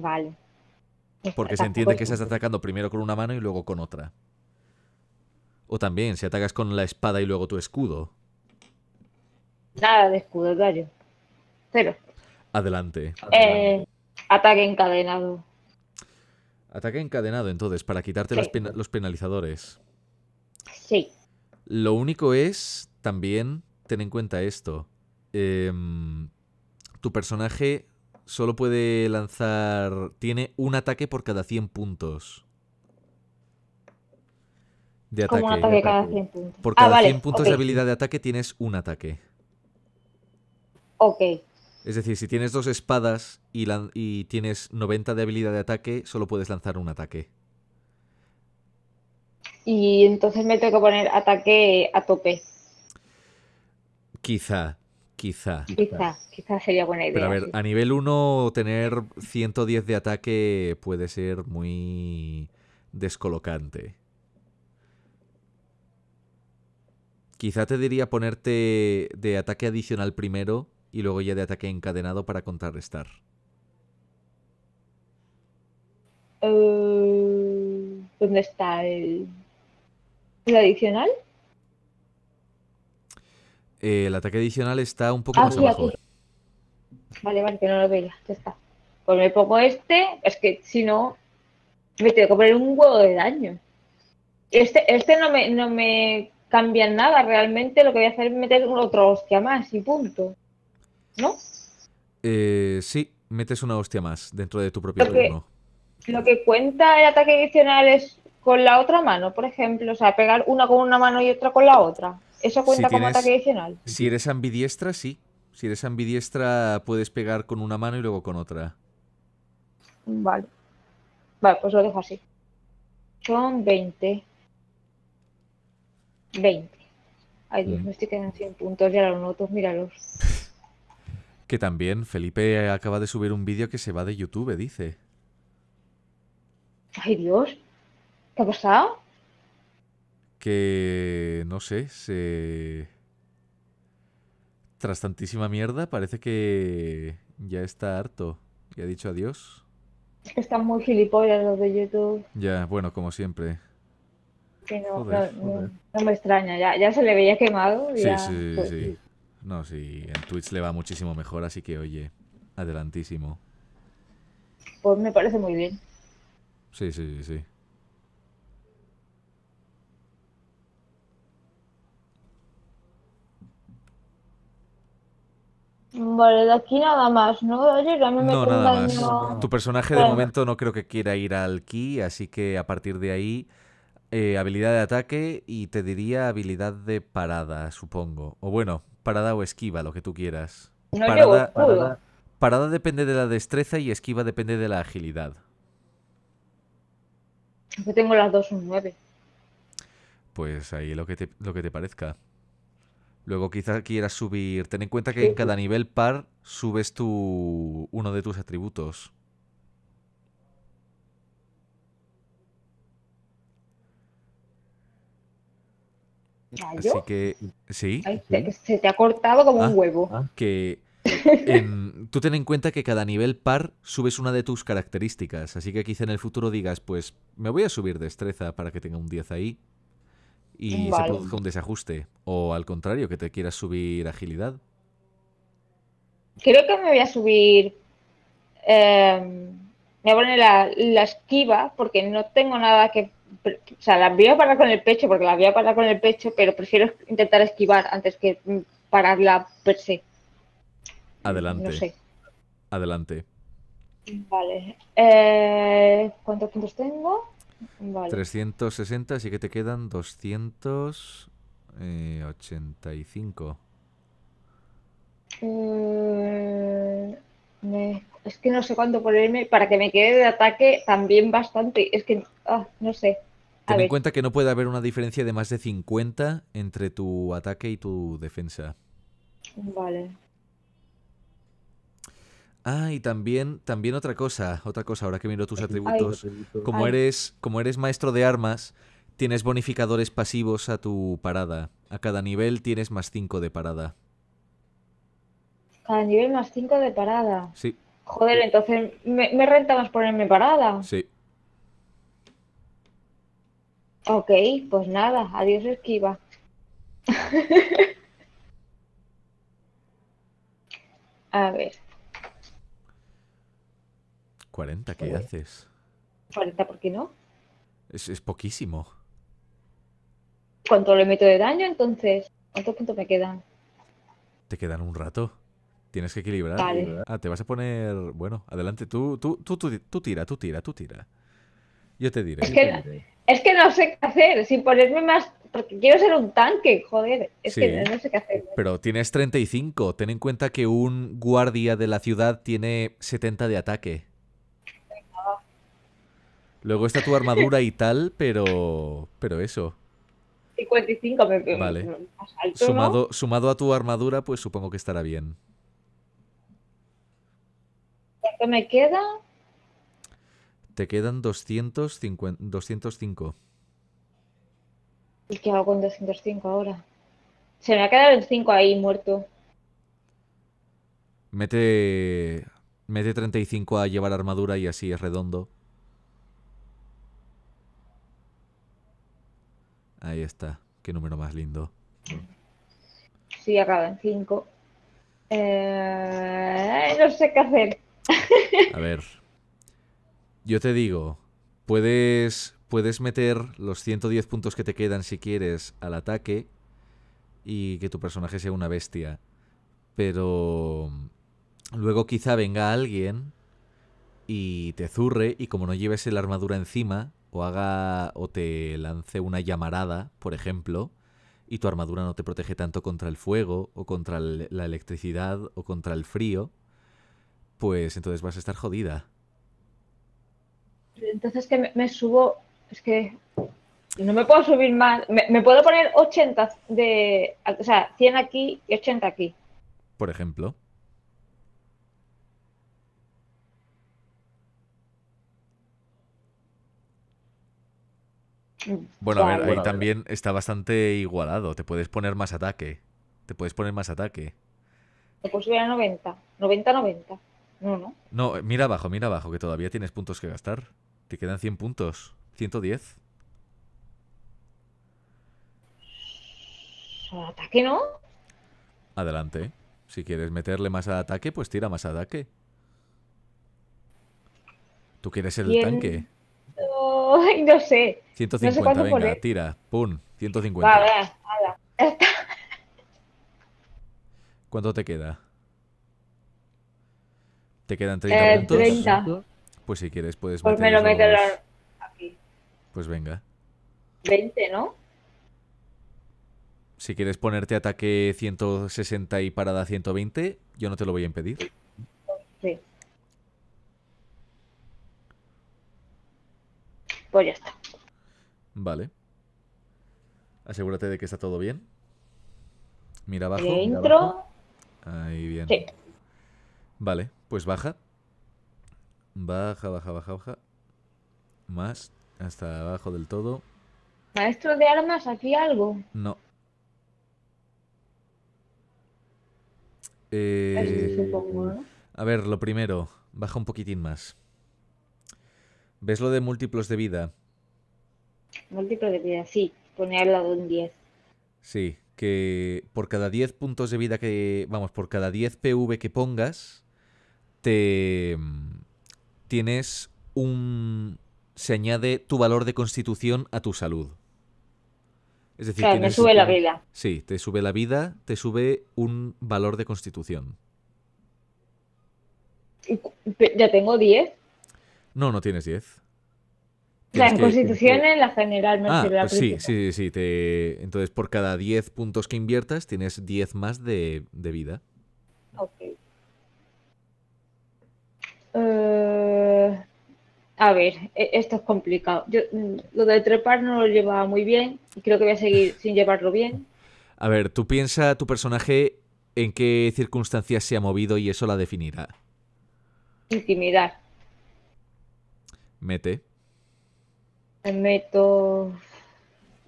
Speaker 2: Vale. Porque se entiende que estás
Speaker 1: atacando primero con una mano y luego con otra. O también, si atacas con la espada y luego tu escudo.
Speaker 2: Nada de escudo, gallo. Cero.
Speaker 1: Eh, adelante.
Speaker 2: ataque encadenado.
Speaker 1: Ataque encadenado, entonces, para quitarte los, penalizadores. Sí. Lo único es, también, tener en cuenta esto. Em, tu personaje solo puede lanzar... Tiene un ataque por cada 100 puntos. De ataque. un ataque cada 100 puntos. Por ah, cada 100 puntos de habilidad de ataque tienes un ataque. Ok. Es decir, si tienes dos espadas y, y, tienes 90 de habilidad de ataque, solo puedes lanzar un ataque.
Speaker 2: Y entonces me tengo que poner ataque a tope.
Speaker 1: Quizá. Quizá. Quizá,
Speaker 2: sería buena idea.
Speaker 1: a nivel 1 tener 110 de ataque puede ser muy descolocante. Quizá te diría ponerte de ataque adicional primero y luego ya de ataque encadenado para contrarrestar.
Speaker 2: Eh, ¿Dónde está el adicional?
Speaker 1: Eh, el ataque adicional está un poco ah, más abajo. ¿eh?
Speaker 2: Vale, vale, que no lo veía. Ya está. Pues me pongo este. Es que si no, me tengo que poner un huevo de daño. Este, este no me, no me cambia nada. Realmente lo que voy a hacer es meter otro hostia más y punto. ¿No?
Speaker 1: Eh, sí, metes una hostia más dentro de tu propio turno.
Speaker 2: lo que cuenta el ataque adicional es con la otra mano, por ejemplo. O sea, pegar una con una mano y otra con la otra. ¿Eso cuenta como ataque adicional? Si
Speaker 1: eres ambidiestra, sí. Si eres ambidiestra, puedes pegar con una mano y luego con otra.
Speaker 2: Vale. Vale, pues lo dejo así. Son 20. 20. Ay, Dios, mm. me estoy quedando 100 puntos, ya los notos, míralos.
Speaker 1: <laughs> que también, Felipe acaba de subir un vídeo que se va de YouTube, dice.
Speaker 2: Ay, Dios. ¿Qué ha pasado?
Speaker 1: que, no sé, se... Tras tantísima mierda, parece que ya está harto y ha dicho adiós.
Speaker 2: Es que están muy gilipollas los de YouTube.
Speaker 1: Ya, bueno, como siempre.
Speaker 2: Que no, no, me extraña, ya, se le veía quemado. sí, pues sí, sí.
Speaker 1: No, sí, en Twitch le va muchísimo mejor, así que oye, adelantísimo.
Speaker 2: Pues me parece muy bien.
Speaker 1: Sí, sí, sí.
Speaker 2: Vale, de aquí nada más, ¿no? nada más. Tu personaje de momento
Speaker 1: no creo que quiera ir al ki, así que a partir de ahí, eh, habilidad de ataque y te diría habilidad de parada, supongo. O bueno, parada o esquiva, lo que tú quieras. parada, parada, depende de la destreza y esquiva depende de la agilidad.
Speaker 2: Yo tengo las dos un nueve.
Speaker 1: Pues ahí lo que te, lo que te parezca. Luego quizás quieras subir. Ten en cuenta que en cada nivel par subes tu uno de tus atributos. Así que, sí.
Speaker 2: se, te ha cortado como un ah, huevo. Ah,
Speaker 1: <laughs> tú ten en cuenta que cada nivel par subes una de tus características. Así que quizá en el futuro digas, pues me voy a subir destreza para que tenga un 10 ahí y mm, se produzca un desajuste. O al contrario, que te quieras subir agilidad.
Speaker 2: Creo que me voy a subir. Em, me voy a poner la, esquiva porque no tengo nada que. O sea, la voy a parar con el pecho porque la voy a parar con el pecho, pero prefiero intentar esquivar antes que mm, pararla per se.
Speaker 1: Adelante. No sé. Adelante.
Speaker 2: Vale. Eh, ¿Cuántos puntos tengo?
Speaker 1: 360, así que te quedan 285.
Speaker 2: Eh, eh, es que no sé cuánto ponerme para que me quede de ataque también bastante. Es que ah, no sé. Ten en
Speaker 1: cuenta que no puede haber una diferencia de más de 50 entre tu ataque y tu defensa. Vale. Ah, y también, también otra cosa, otra cosa, ahora que miro tus atributos. como eres, como eres maestro de armas, tienes bonificadores pasivos a tu parada. A cada nivel tienes más 5 de parada.
Speaker 2: Cada nivel más 5 de parada. Sí. Joder, entonces me, me renta más ponerme parada. Sí. Ok, pues nada, adiós esquiva. <laughs> a ver.
Speaker 1: 40, ¿qué haces?
Speaker 2: 40, ¿por qué no?
Speaker 1: Es, poquísimo.
Speaker 2: ¿Cuánto le meto de daño entonces? ¿cuánto punto me quedan?
Speaker 1: Te quedan un rato. Tienes que equilibrar. Ah, te vas a poner. Bueno, adelante. Tú, tú, tú, tú, tira, tú tira, tú tira. Yo te diré.
Speaker 2: Es que, no, sé qué hacer. Sin ponerme más. Porque quiero ser un tanque, joder. Es que no sé qué hacer.
Speaker 1: Pero tienes 35. Ten en cuenta que un guardia de la ciudad tiene 70 de ataque. Luego está tu armadura y tal, pero, pero eso.
Speaker 2: 55 me vale. sumado,
Speaker 1: sumado a tu armadura, pues supongo que estará bien.
Speaker 2: ¿Cuánto me queda?
Speaker 1: Te quedan 250, 205.
Speaker 2: ¿Y qué hago con 205 ahora? Se me ha quedado el 5 ahí muerto.
Speaker 1: Mete, mete 35 a llevar armadura y así es redondo. Ahí está. Qué número más lindo.
Speaker 2: Sí, acaba en 5. Eh, no sé qué hacer.
Speaker 1: <laughs> A ver. Yo te digo, puedes, puedes meter los 110 puntos que te quedan si quieres al ataque y que tu personaje sea una bestia. Pero luego quizá venga alguien y te zurre y como no lleves la armadura encima, o haga o te lance una llamarada, por ejemplo, y tu armadura no te protege tanto contra el fuego o contra la electricidad o contra el frío, pues entonces vas a estar jodida.
Speaker 2: Entonces que me, subo, es que no me puedo subir más, me, puedo poner 80 de, o sea, 100 aquí y 80 aquí.
Speaker 1: Por ejemplo. Ah, bueno, a ver, ahí también está bastante igualado. Te puedes poner más ataque. Te puedes poner más ataque.
Speaker 2: Te puedes a 90. 90, 90. No, no.
Speaker 1: No, eh, mira abajo, mira abajo, que todavía tienes puntos que gastar. Te quedan 100 puntos. 110. Ataque, ¿no? Adelante. Si quieres meterle más ataque, pues tira más ataque. Tú quieres ser el tanque.
Speaker 2: <laughs> no sé. 150, venga, tira. Pum,
Speaker 1: 150. <laughs> ¿Cuánto te queda? ¿Te quedan 30 eh, puntos? 30. Pues si quieres puedes pues me lo meto aquí. Pues venga.
Speaker 2: 20, ¿no?
Speaker 1: Si quieres ponerte ataque 160 y parada 120, yo no te lo voy a impedir. Sí. Pues ya está. Vale. Asegúrate de que está todo bien. Mira abajo. Dentro. Ahí bien. Vale, pues baja. Baja, baja, baja, baja. Más. Hasta abajo del todo.
Speaker 2: Maestro de armas, aquí algo.
Speaker 1: No. Eh, ¿no? A ver, lo primero, baja un poquitín más. ¿Ves lo de múltiplos de vida?
Speaker 2: Múltiplos de vida, sí. al lado un 10.
Speaker 1: Sí, que por cada 10 puntos de vida que... Vamos, por cada 10 PV que pongas, te... Mm, tienes un... Se añade tu valor de constitución a tu salud. Es decir, o te sube la vida. Sí, te sube la vida, te sube un valor de constitución.
Speaker 2: ¿Ya tengo 10?
Speaker 1: No, no tienes 10.
Speaker 2: La en Constitución, en la general, me ah, pues sí,
Speaker 1: sí, sí, te... Entonces, por cada 10 puntos que inviertas, tienes 10 más de, vida.
Speaker 2: Ok. Eh, a ver, e, esto es complicado. Mm, lo de trepar no lo lleva muy bien y creo que voy a seguir <laughs> sin llevarlo bien.
Speaker 1: A ver, tú piensa tu personaje en qué circunstancias se ha movido y eso la definirá.
Speaker 2: Intimidad Mete. Meto.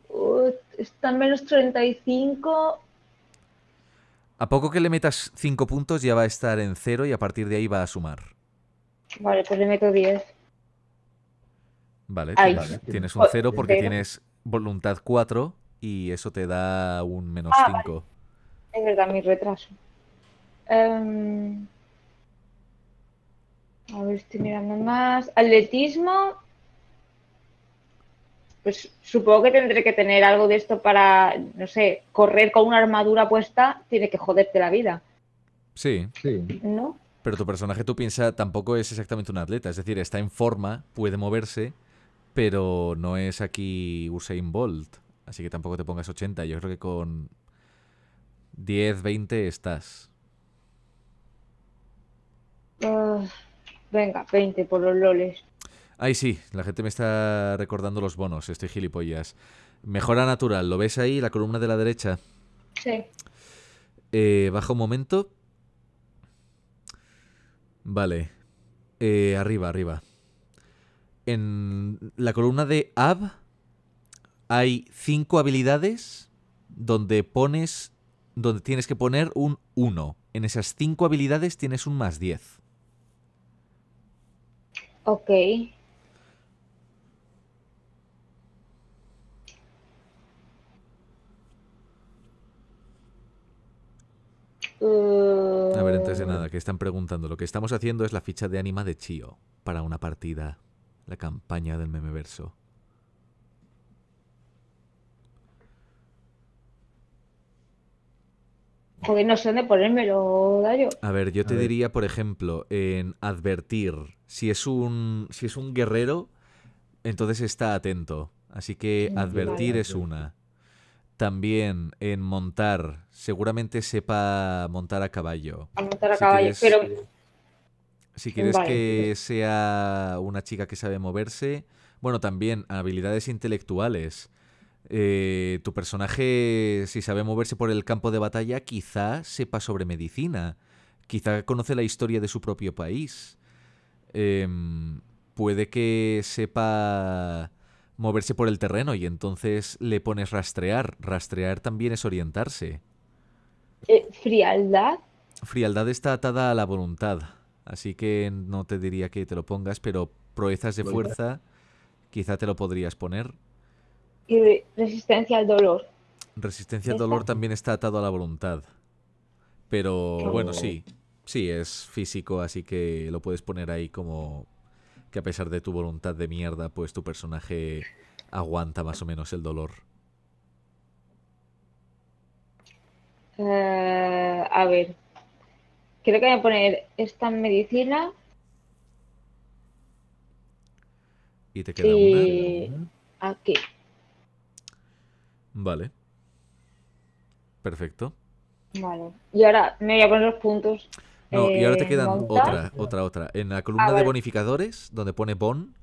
Speaker 2: Está están menos 35.
Speaker 1: A poco que le metas 5 puntos ya va a estar en 0 y a partir de ahí va a sumar.
Speaker 2: Vale, pues le meto 10.
Speaker 1: Vale, tienes, un 0 porque tienes voluntad 4 y eso te da un menos 5.
Speaker 2: Ah, es verdad, mi retraso. Um... A ver, estoy mirando más. Atletismo. Pues supongo que tendré que tener algo de esto para, no sé, correr con una armadura puesta, tiene que joderte la vida.
Speaker 1: Sí. Sí. ¿No? Pero tu personaje, tú piensas, tampoco es exactamente un atleta. Es decir, está en forma, puede moverse, pero no es aquí Usain Bolt. Así que tampoco te pongas 80. Yo creo que con 10, 20 estás.
Speaker 2: Venga, 20 por los loles.
Speaker 1: Ay, sí, la gente me está recordando los bonos, estoy gilipollas. Mejora natural, ¿lo ves ahí, la columna de la derecha? Sí. Eh, baja un momento. Vale. Eh, arriba, arriba. En la columna de AB hay cinco habilidades donde pones. donde tienes que poner un 1. En esas cinco habilidades tienes un más 10.
Speaker 2: Ok. A ver, antes de mm. nada,
Speaker 1: que están preguntando. Lo que estamos haciendo es la ficha de ánima de Chio para una partida. La campaña del verso.
Speaker 2: Porque no sé dónde ponérmelo, Dario. A ver, yo te diría,
Speaker 1: por ejemplo, en advertir. Si es un, si es un guerrero, entonces está atento. Así que mm, advertir es una. También en montar. Seguramente sepa montar a caballo. A montar a caballo, pero... Si quieres que sea una chica que sabe moverse. Bueno, también habilidades intelectuales. Eh, tu personaje, si sabe moverse por el campo de batalla, quizá sepa sobre medicina, quizá conoce la historia de su propio país, em, puede que sepa moverse por el terreno y entonces le pones rastrear. Rastrear también es orientarse.
Speaker 2: Eh, ¿Frialdad?
Speaker 1: Frialdad está atada a la voluntad, así que no te diría que te lo pongas, pero proezas de fuerza quizá te lo podrías poner
Speaker 2: y resistencia al dolor.
Speaker 1: Resistencia al dolor también está atado a la voluntad. Pero bueno, sí, sí, es físico, así que lo puedes poner ahí como que a pesar de tu voluntad de mierda, pues tu personaje aguanta más o menos el dolor.
Speaker 2: Eh, a ver, creo que voy a poner esta medicina.
Speaker 1: Y te queda
Speaker 2: una. Aquí.
Speaker 1: Vale. Perfecto.
Speaker 2: Vale. Y ahora me voy a poner los puntos. No, y ahora te eh, quedan otra, otra, otra.
Speaker 1: En la columna de bonificadores, donde pone bon,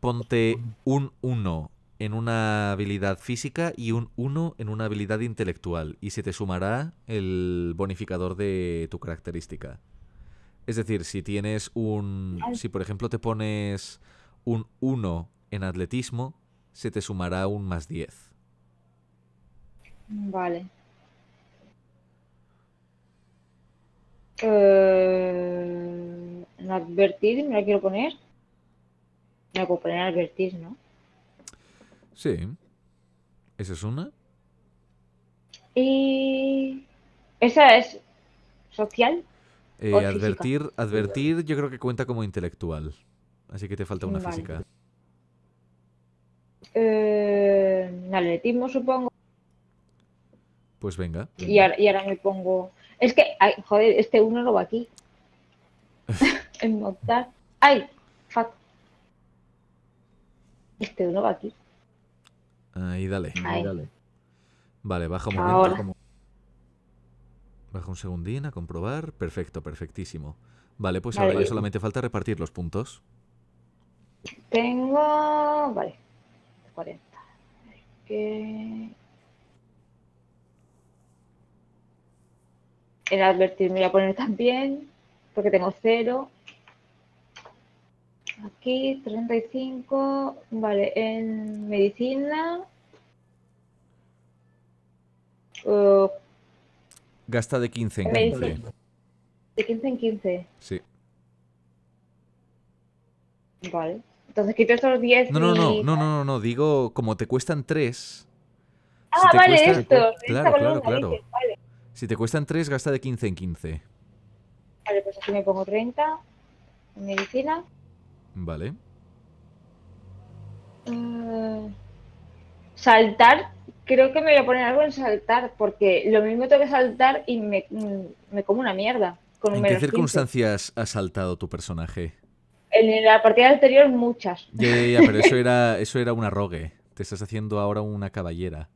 Speaker 1: ponte un 1 en una habilidad física y un 1 en una habilidad intelectual. Y se te sumará el bonificador de tu característica. Es decir, si tienes un. Si por ejemplo te pones un 1 en atletismo, se te sumará un más 10.
Speaker 2: Vale. Eh, advertir me la quiero poner. Me la puedo poner advertir, ¿no?
Speaker 1: Sí. Esa es una.
Speaker 2: Y. Esa es social. Eh, advertir, advertir,
Speaker 1: yo creo que cuenta como intelectual. Así que te falta una física.
Speaker 2: Eh, atletismo, supongo.
Speaker 1: Pues venga. Y,
Speaker 2: ahora, y, ahora, me pongo. Es que, joder, este uno no va aquí. <laughs> en montar. ¡Ay! Fuck. Este uno va aquí.
Speaker 1: Ahí dale, dale. Vale, baja un momento. Baja un segundín a comprobar. Perfecto, perfectísimo. Vale, pues ahora solamente falta repartir los puntos.
Speaker 2: Tengo. Vale. 40. Que... En advertirme me voy a poner también, porque tengo cero. Aquí 35, vale, en medicina. Uh,
Speaker 1: Gasta de 15 en 15.
Speaker 2: De 15 en 15. Sí. Vale. Entonces quito estos 10. No, no, no, no,
Speaker 1: no, no, digo, como te cuestan 3. Ah, vale, esto. Claro, claro, claro. Si te cuestan 3, gasta de 15 en 15.
Speaker 2: Vale, pues aquí me pongo 30 en medicina. Vale. Eh, saltar, creo que me voy a poner algo en saltar, porque lo mismo tengo que saltar y me, como una mierda. ¿En qué circunstancias
Speaker 1: ha saltado tu personaje?
Speaker 2: En la partida anterior muchas.
Speaker 1: Ya, ya, pero eso <laughs> era, eso era una rogue. Te estás haciendo ahora una caballera.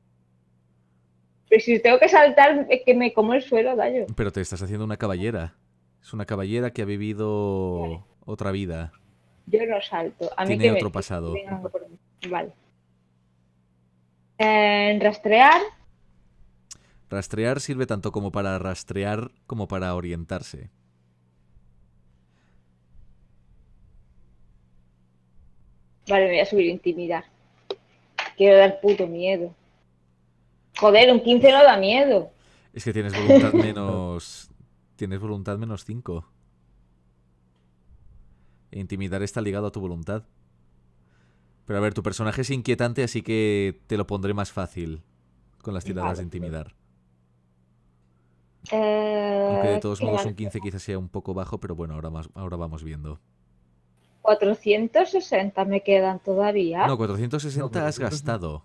Speaker 2: Pero pues si tengo que saltar, es que me como el suelo, daño
Speaker 1: Pero te estás haciendo una caballera. Es una caballera que ha vivido otra vida.
Speaker 2: Yo no salto. A mí Tiene otro pasado. Vale. Eh, rastrear.
Speaker 1: Rastrear sirve tanto como para rastrear como para orientarse.
Speaker 2: Vale, me voy a subir intimidar. Quiero dar puto miedo. Joder, un 15 no da miedo.
Speaker 1: Es que tienes voluntad menos. <laughs> tienes voluntad menos 5. Intimidar está ligado a tu voluntad. Pero a ver, tu personaje es inquietante, así que te lo pondré más fácil con las tiradas de intimidar. Eh, Aunque de todos modos un 15 quizás sea un poco bajo, pero bueno, ahora, más, ahora vamos viendo.
Speaker 2: 460 me quedan todavía. No,
Speaker 1: 460 has gastado.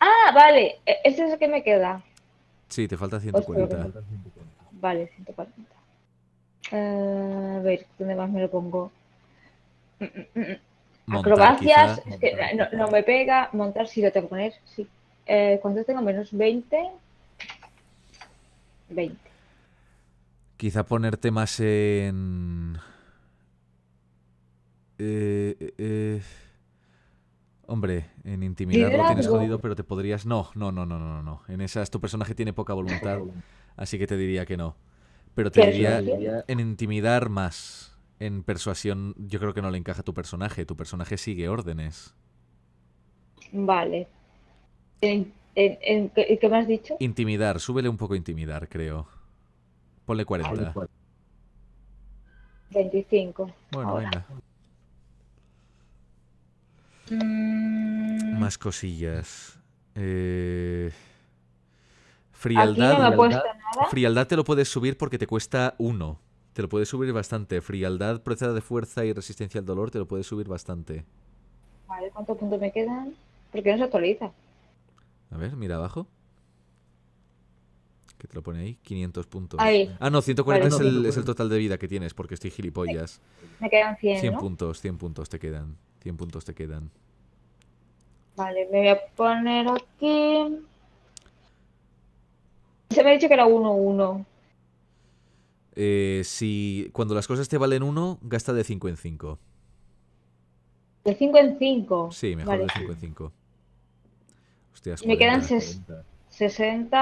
Speaker 2: Ah, vale, e, ese es el que me queda.
Speaker 1: Sí, te falta 140.
Speaker 2: Vale, 140. Eh, a ver, ¿dónde más me lo pongo? Mm, mm, mm, Acrobacias, es que no, me pega. Montar sí lo tengo que poner, sí. Eh, ¿Cuánto tengo? Menos 20. 20.
Speaker 1: Quizá ponerte más en... Eh, eh, eh Hombre, en intimidar lo tienes jodido, pero te podrías. No, no, no, no, no, no. En esas tu personaje tiene poca voluntad, así que te diría que no. Pero te diría en intimidar más. En persuasión, yo creo que no le encaja a tu personaje. Tu personaje sigue órdenes.
Speaker 2: Vale. ¿En, qué me has dicho?
Speaker 1: Intimidar, súbele un poco intimidar, creo. Ponle 40.
Speaker 2: 25.
Speaker 1: Bueno, venga. Mm. Más cosillas. Eh, frialdad. frialdad, te lo puedes subir porque te cuesta uno. Te lo puedes subir bastante. Frialdad, proceda de fuerza y resistencia al dolor, te lo puedes subir bastante.
Speaker 2: Vale, ¿cuántos puntos me quedan? porque no se actualiza?
Speaker 1: A ver, mira abajo. ¿Qué te lo pone ahí? 500 puntos. Ah, no, 140 es, el, total de vida que tienes porque estoy gilipollas. Me quedan 100. 100 puntos, 100 puntos te quedan. 100 puntos te quedan.
Speaker 2: Vale, me voy a poner aquí. Se me ha dicho que era 1-1.
Speaker 1: Eh, si cuando las cosas te valen 1, gasta de 5 en 5.
Speaker 2: ¿De 5 en 5? Sí, mejor de
Speaker 1: 5 en 5. me quedan 60.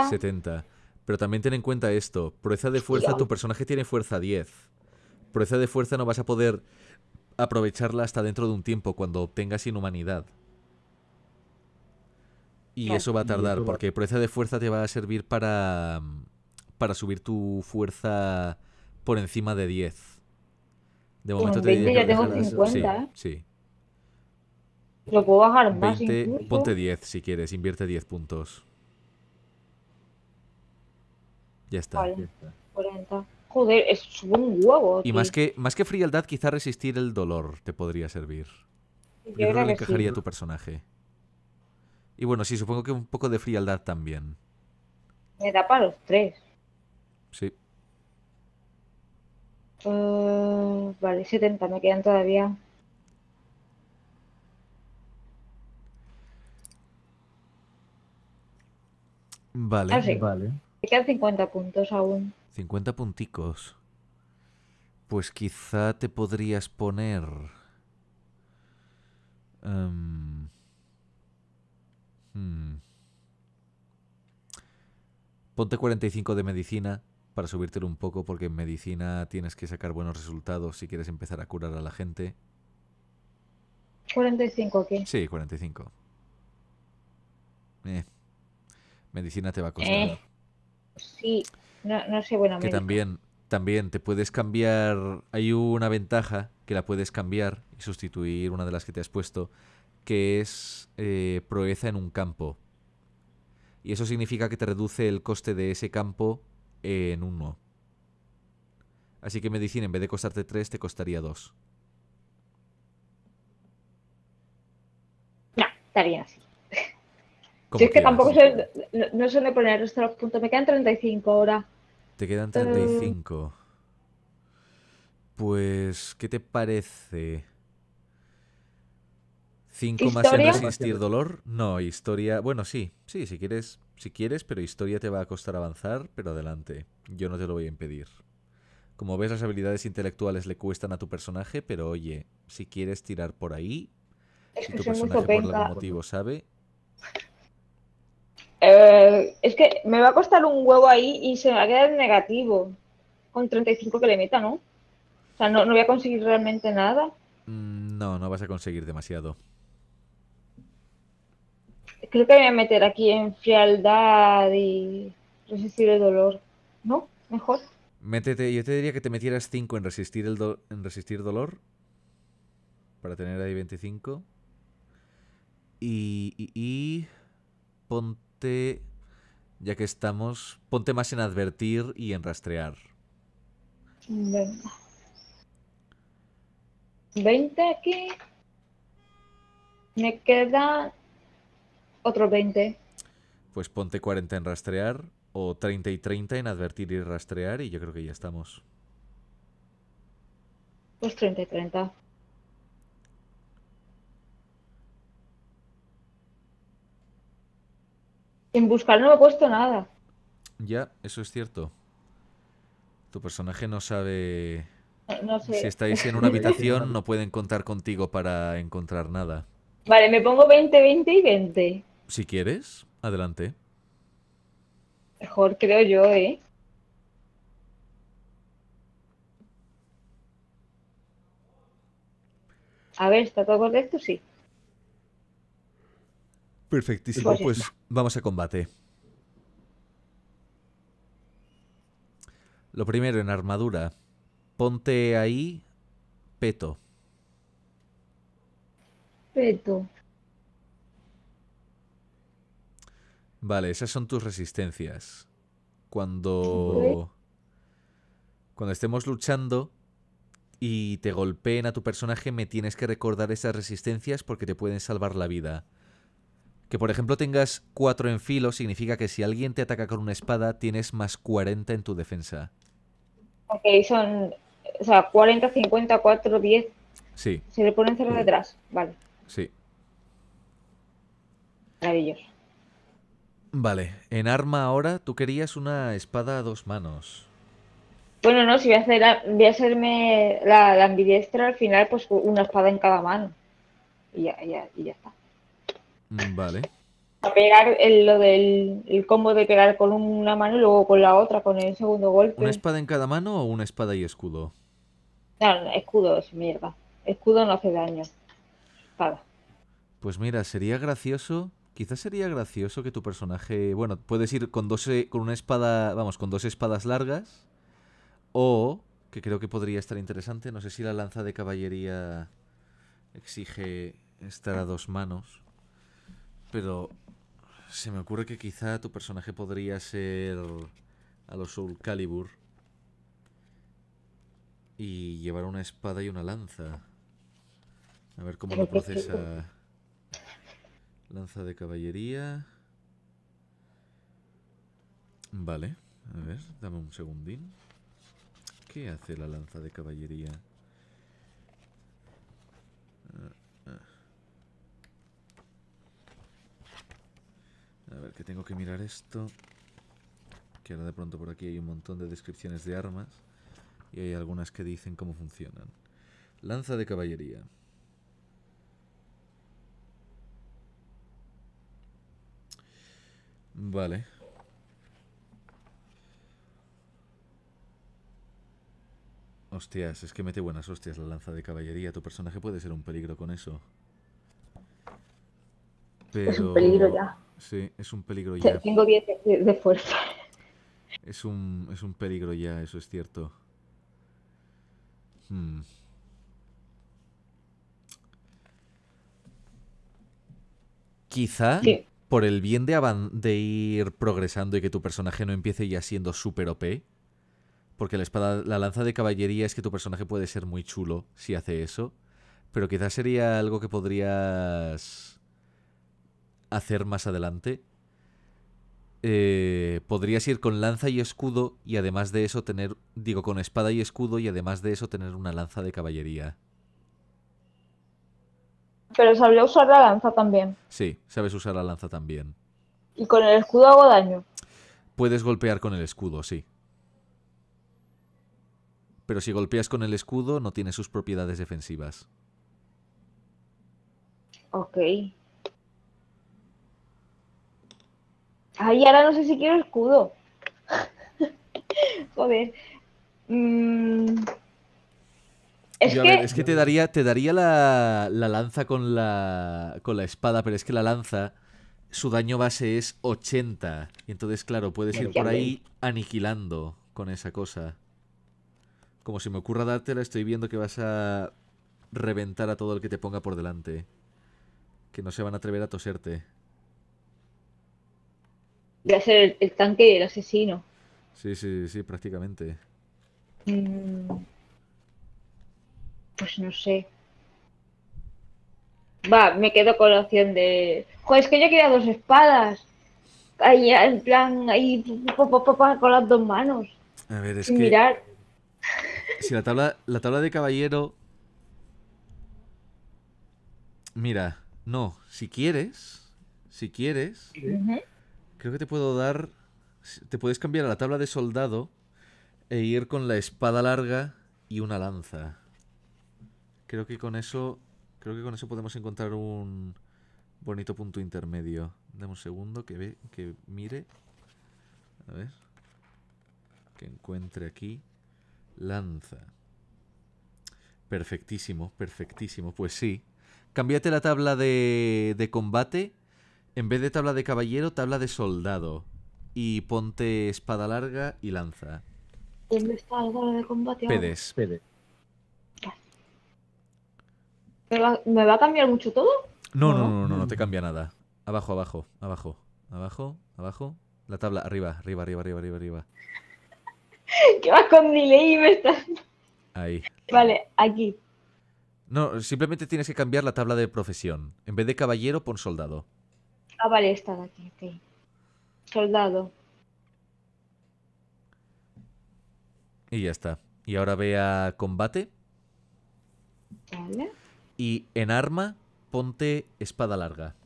Speaker 1: 70. Pero también ten en cuenta esto. Proeza de fuerza, tu personaje tiene fuerza 10. Proeza de fuerza no vas a poder aprovecharla hasta dentro de un tiempo, cuando obtengas inhumanidad. Y eso va a tardar, porque proeza de fuerza te va a servir para, mm, subir tu fuerza por encima de 10. De momento ya tengo 50. Sí,
Speaker 2: Lo puedo bajar más Ponte
Speaker 1: 10 si quieres, invierte 10 puntos. Ya está. Vale,
Speaker 2: 40. Joder, es un huevo. Y más que,
Speaker 1: más que frialdad, quizá resistir el dolor te podría servir. Yo creo que encajaría tu personaje. Y bueno, sí, supongo que un poco de frialdad también.
Speaker 2: Me da para los tres. Sí. Eh, vale, 70 me quedan todavía.
Speaker 1: Vale, ah, vale.
Speaker 2: Me quedan 50 puntos aún.
Speaker 1: 50 punticos. Pues quizá te podrías poner... Em, hmm. Ponte 45 de medicina para subírtelo un poco porque en medicina tienes que sacar buenos resultados si quieres empezar a curar a la gente.
Speaker 2: 45 aquí.
Speaker 1: Sí, 45. Eh. Medicina te va a costar. Eh,
Speaker 2: sí. No, sé, bueno, que también,
Speaker 1: también te puedes cambiar, hay una ventaja que la puedes cambiar y sustituir una de las que te has puesto, que es eh, proeza en un campo. Y eso significa que te reduce el coste de ese campo en uno. Así que medicina en vez de costarte tres, te costaría dos.
Speaker 2: Ya, estaría así es que tampoco no, suele poner los puntos. Me quedan 35 ahora.
Speaker 1: Te quedan 35. Eh, pues, ¿qué te parece? ¿Cinco más en resistir dolor? No, historia. Bueno, sí, sí, si quieres, si quieres, pero historia te va a costar avanzar, pero adelante. Yo no te lo voy a impedir. Como ves, las habilidades intelectuales le cuestan a tu personaje, pero oye, si quieres tirar por ahí, es que si tu personaje por algún motivo sabe,
Speaker 2: eh, es que me va a costar un huevo ahí y se me va a quedar negativo con 35 que le meta, ¿no? O sea, no, voy a conseguir realmente nada.
Speaker 1: Mm, no, no vas a conseguir demasiado.
Speaker 2: Creo que voy a meter aquí en frialdad y resistir el dolor, ¿no? Mejor.
Speaker 1: Métete, yo te diría que te metieras 5 en resistir el en resistir dolor para tener ahí 25 y, y, ya que estamos, ponte más en advertir y en rastrear.
Speaker 2: 20 aquí. Me queda otro 20.
Speaker 1: Pues ponte 40 en rastrear o 30 y 30 en advertir y rastrear y yo creo que ya estamos.
Speaker 2: Pues 30 y 30. En buscar no he puesto nada.
Speaker 1: Ya, eso es cierto. Tu personaje no sabe... Eh, no sé. Si estáis en una habitación <laughs> no pueden contar contigo para encontrar nada.
Speaker 2: Vale, me pongo 20, 20 y 20.
Speaker 1: Si quieres, adelante.
Speaker 2: Mejor creo yo, ¿eh? A ver, ¿está todo correcto? Sí.
Speaker 1: Perfectísimo, pues vamos a combate. Lo primero, en armadura. Ponte ahí, peto. Peto. Vale, esas son tus resistencias. Cuando. Cuando estemos luchando y te golpeen a tu personaje, me tienes que recordar esas resistencias porque te pueden salvar la vida. Que por ejemplo tengas 4 en filo significa que si alguien te ataca con una espada tienes más 40 en tu defensa.
Speaker 2: Ok, son o sea, 40, 50, 4, 10. Sí. Se le ponen cero detrás, vale. Sí. Maravilloso.
Speaker 1: Vale, en arma ahora tú querías una espada a dos manos.
Speaker 2: Bueno, no, si voy a, hacer, voy a hacerme la, la ambidiestra al final, pues una espada en cada mano. ya, y ya está. Mm, vale. A pegar el, lo del el combo de pegar con una mano y luego con la otra, con el segundo golpe. ¿Una espada
Speaker 1: en cada mano o una espada y escudo?
Speaker 2: No, escudo es mierda. Escudo no hace daño. Espada.
Speaker 1: Pues mira, sería gracioso. Quizás sería gracioso que tu personaje. Bueno, puedes ir con dos, eh, con una espada. Vamos, con dos espadas largas. O, que creo que podría estar interesante, no sé si la lanza de caballería exige estar a dos manos. Pero se me ocurre que quizá tu personaje podría ser a los Soul Calibur y llevar una espada y una lanza. A ver cómo lo procesa. Lanza de caballería. Vale, a ver, dame un segundín. ¿Qué hace la lanza de caballería? A ver, que tengo que mirar esto. Que ahora de pronto por aquí hay un montón de descripciones de armas. Y hay algunas que dicen cómo funcionan. Lanza de caballería. Vale. Hostias, es que mete buenas hostias la lanza de caballería. Tu personaje puede ser un peligro con eso. Pero... Es un peligro ya. Sí, es un peligro ya.
Speaker 2: Tengo 10 de, fuerza.
Speaker 1: Es un, peligro ya, eso es cierto. Hmm. Quizá por el bien de, de, ir progresando y que tu personaje no empiece ya siendo súper OP. Porque la espada, la lanza de caballería es que tu personaje puede ser muy chulo si hace eso. Pero quizás sería algo que podrías hacer más adelante, eh, podrías ir con lanza y escudo y además de eso tener, digo, con espada y escudo y además de eso tener una lanza de caballería.
Speaker 2: Pero sabría usar la lanza también.
Speaker 1: Sí, sabes usar la lanza también.
Speaker 2: ¿Y con el escudo hago daño?
Speaker 1: Puedes golpear con el escudo, sí. Pero si golpeas con el escudo, no tiene sus propiedades defensivas.
Speaker 2: Ok. Ay, ahora no sé si quiero escudo. <laughs> Joder. Mm.
Speaker 1: Es, que... es, que... te daría, te daría la, la, lanza con la, con la espada, pero es que la lanza, su daño base es 80. Y entonces, claro, puedes ir por ahí aniquilando con esa cosa. Como si me ocurra dártela, estoy viendo que vas a reventar a todo el que te ponga por delante. Que no se van a atrever a toserte.
Speaker 2: Voy a ser el, tanque y el asesino.
Speaker 1: Sí, sí, sí, prácticamente.
Speaker 2: Mm. pues no sé. Va, me quedo con la opción de. Joder, es que yo quería dos espadas. Ahí, en plan, ahí con las dos manos.
Speaker 1: A ver, es que. Mirar. <laughs> Si la tabla, la tabla de caballero. Mira, no, si quieres. Si quieres. Creo que te puedo dar... Te puedes cambiar a la tabla de soldado e ir con la espada larga y una lanza. Creo que con eso... Creo que con eso podemos encontrar un bonito punto intermedio. Dame un segundo que ve, que mire. A ver. Que encuentre aquí. Lanza. Perfectísimo, perfectísimo. Pues sí. Cambiate la tabla de, de combate en vez de tabla de caballero, tabla de soldado. Y ponte espada larga y lanza.
Speaker 2: ¿Dónde me de combate? Pedes. ¿Me va, a cambiar mucho todo?
Speaker 1: No, no, no, no, no, te cambia nada. Abajo, abajo, abajo, abajo, abajo. La tabla, arriba, arriba, arriba, arriba, arriba, arriba.
Speaker 2: <laughs> vas con Ni y Ahí. Vale, aquí.
Speaker 1: No, simplemente tienes que cambiar la tabla de profesión. En vez de caballero, pon soldado.
Speaker 2: Ah, vale, está de aquí, ok. Soldado.
Speaker 1: Y ya está. Y ahora ve a combate. Vale. Y en arma, ponte espada larga.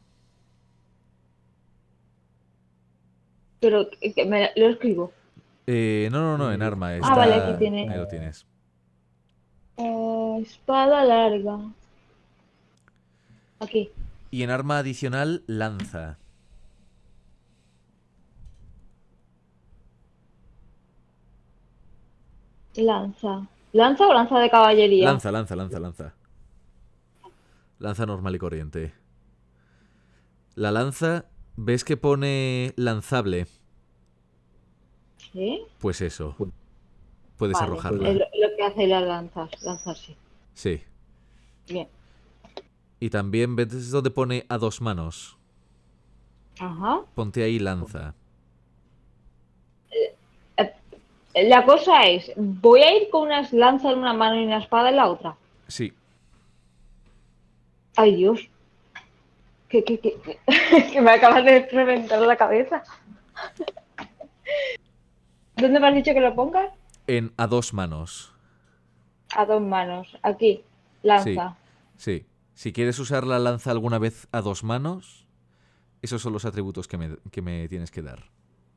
Speaker 2: Pero eh, me, lo escribo.
Speaker 1: Eh, no, no, no, en arma. Ah, está... Ah, vale, aquí tiene. Ahí lo tienes.
Speaker 2: Eh, espada larga. Aquí.
Speaker 1: Y en arma adicional, lanza.
Speaker 2: Lanza. ¿Lanza o lanza de caballería? Lanza,
Speaker 1: lanza, lanza, lanza. Lanza normal y corriente. La lanza, ¿ves que pone lanzable? ¿Sí? Pues eso. Pues Puedes arrojarla. Pues
Speaker 2: lo, que hace la lanza, sí. Sí. Bien.
Speaker 1: Y también ves donde pone a dos manos. Ajá. Ponte ahí lanza.
Speaker 2: Eh, eh, la cosa es, ¿voy a ir con unas lanzas en una mano y una espada en la otra? Sí. Ay Dios. Que, <laughs> que me acabas de reventar la cabeza. ¿Dónde me has dicho que lo pongas?
Speaker 1: En a dos manos.
Speaker 2: A dos manos. Aquí. Lanza.
Speaker 1: sí. Si quieres usar la lanza alguna vez a dos manos, esos son los atributos que me, tienes que dar.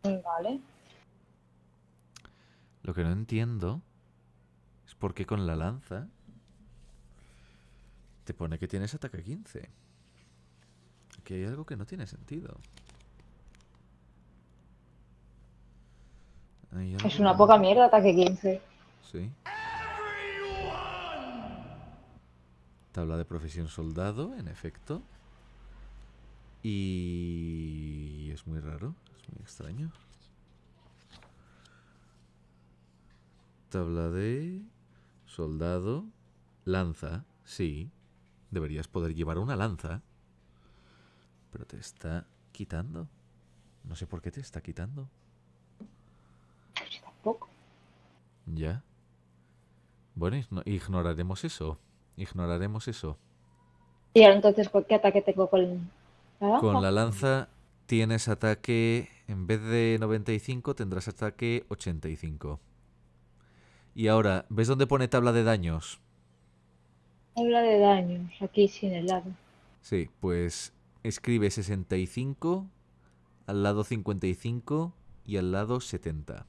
Speaker 1: Vale. Lo que no entiendo es por qué con la lanza te pone que tienes ataque 15. Aquí hay algo que no tiene sentido. Es una poca mierda
Speaker 2: ataque 15.
Speaker 1: Sí. tabla de profesión soldado, en efecto. Y es muy raro, es muy extraño. Tabla de soldado, lanza, sí. Deberías poder llevar una lanza. Pero te está quitando. No sé por qué te está quitando. tampoco. Ya. Bueno, ignoraremos eso. Ignoraremos eso.
Speaker 2: Y ahora entonces, ¿qué ataque tengo con la lanza? Con la
Speaker 1: lanza tienes ataque, en vez de 95 tendrás ataque 85. Y ahora, ¿ves dónde pone tabla de daños?
Speaker 2: Tabla de daños, aquí sin el lado.
Speaker 1: Sí, pues escribe 65, al lado 55 y al lado 70.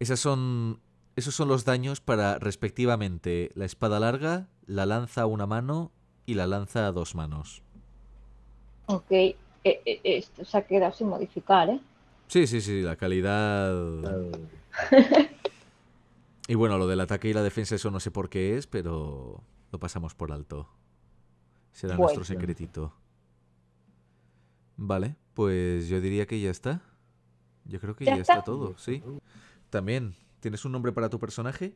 Speaker 1: Esas son esos son los daños para, respectivamente, la espada larga, la lanza a una mano y la lanza a dos manos.
Speaker 2: Ok, eh, eh, esto se ha quedado sin modificar, ¿eh?
Speaker 1: Sí, sí, sí, la calidad... <laughs> y bueno, lo del ataque y la defensa, eso no sé por qué es, pero lo pasamos por alto. Será nuestro secretito. Vale, pues yo diría que ya está. Yo creo que ya, está todo, sí. También ¿Tienes un nombre para tu personaje?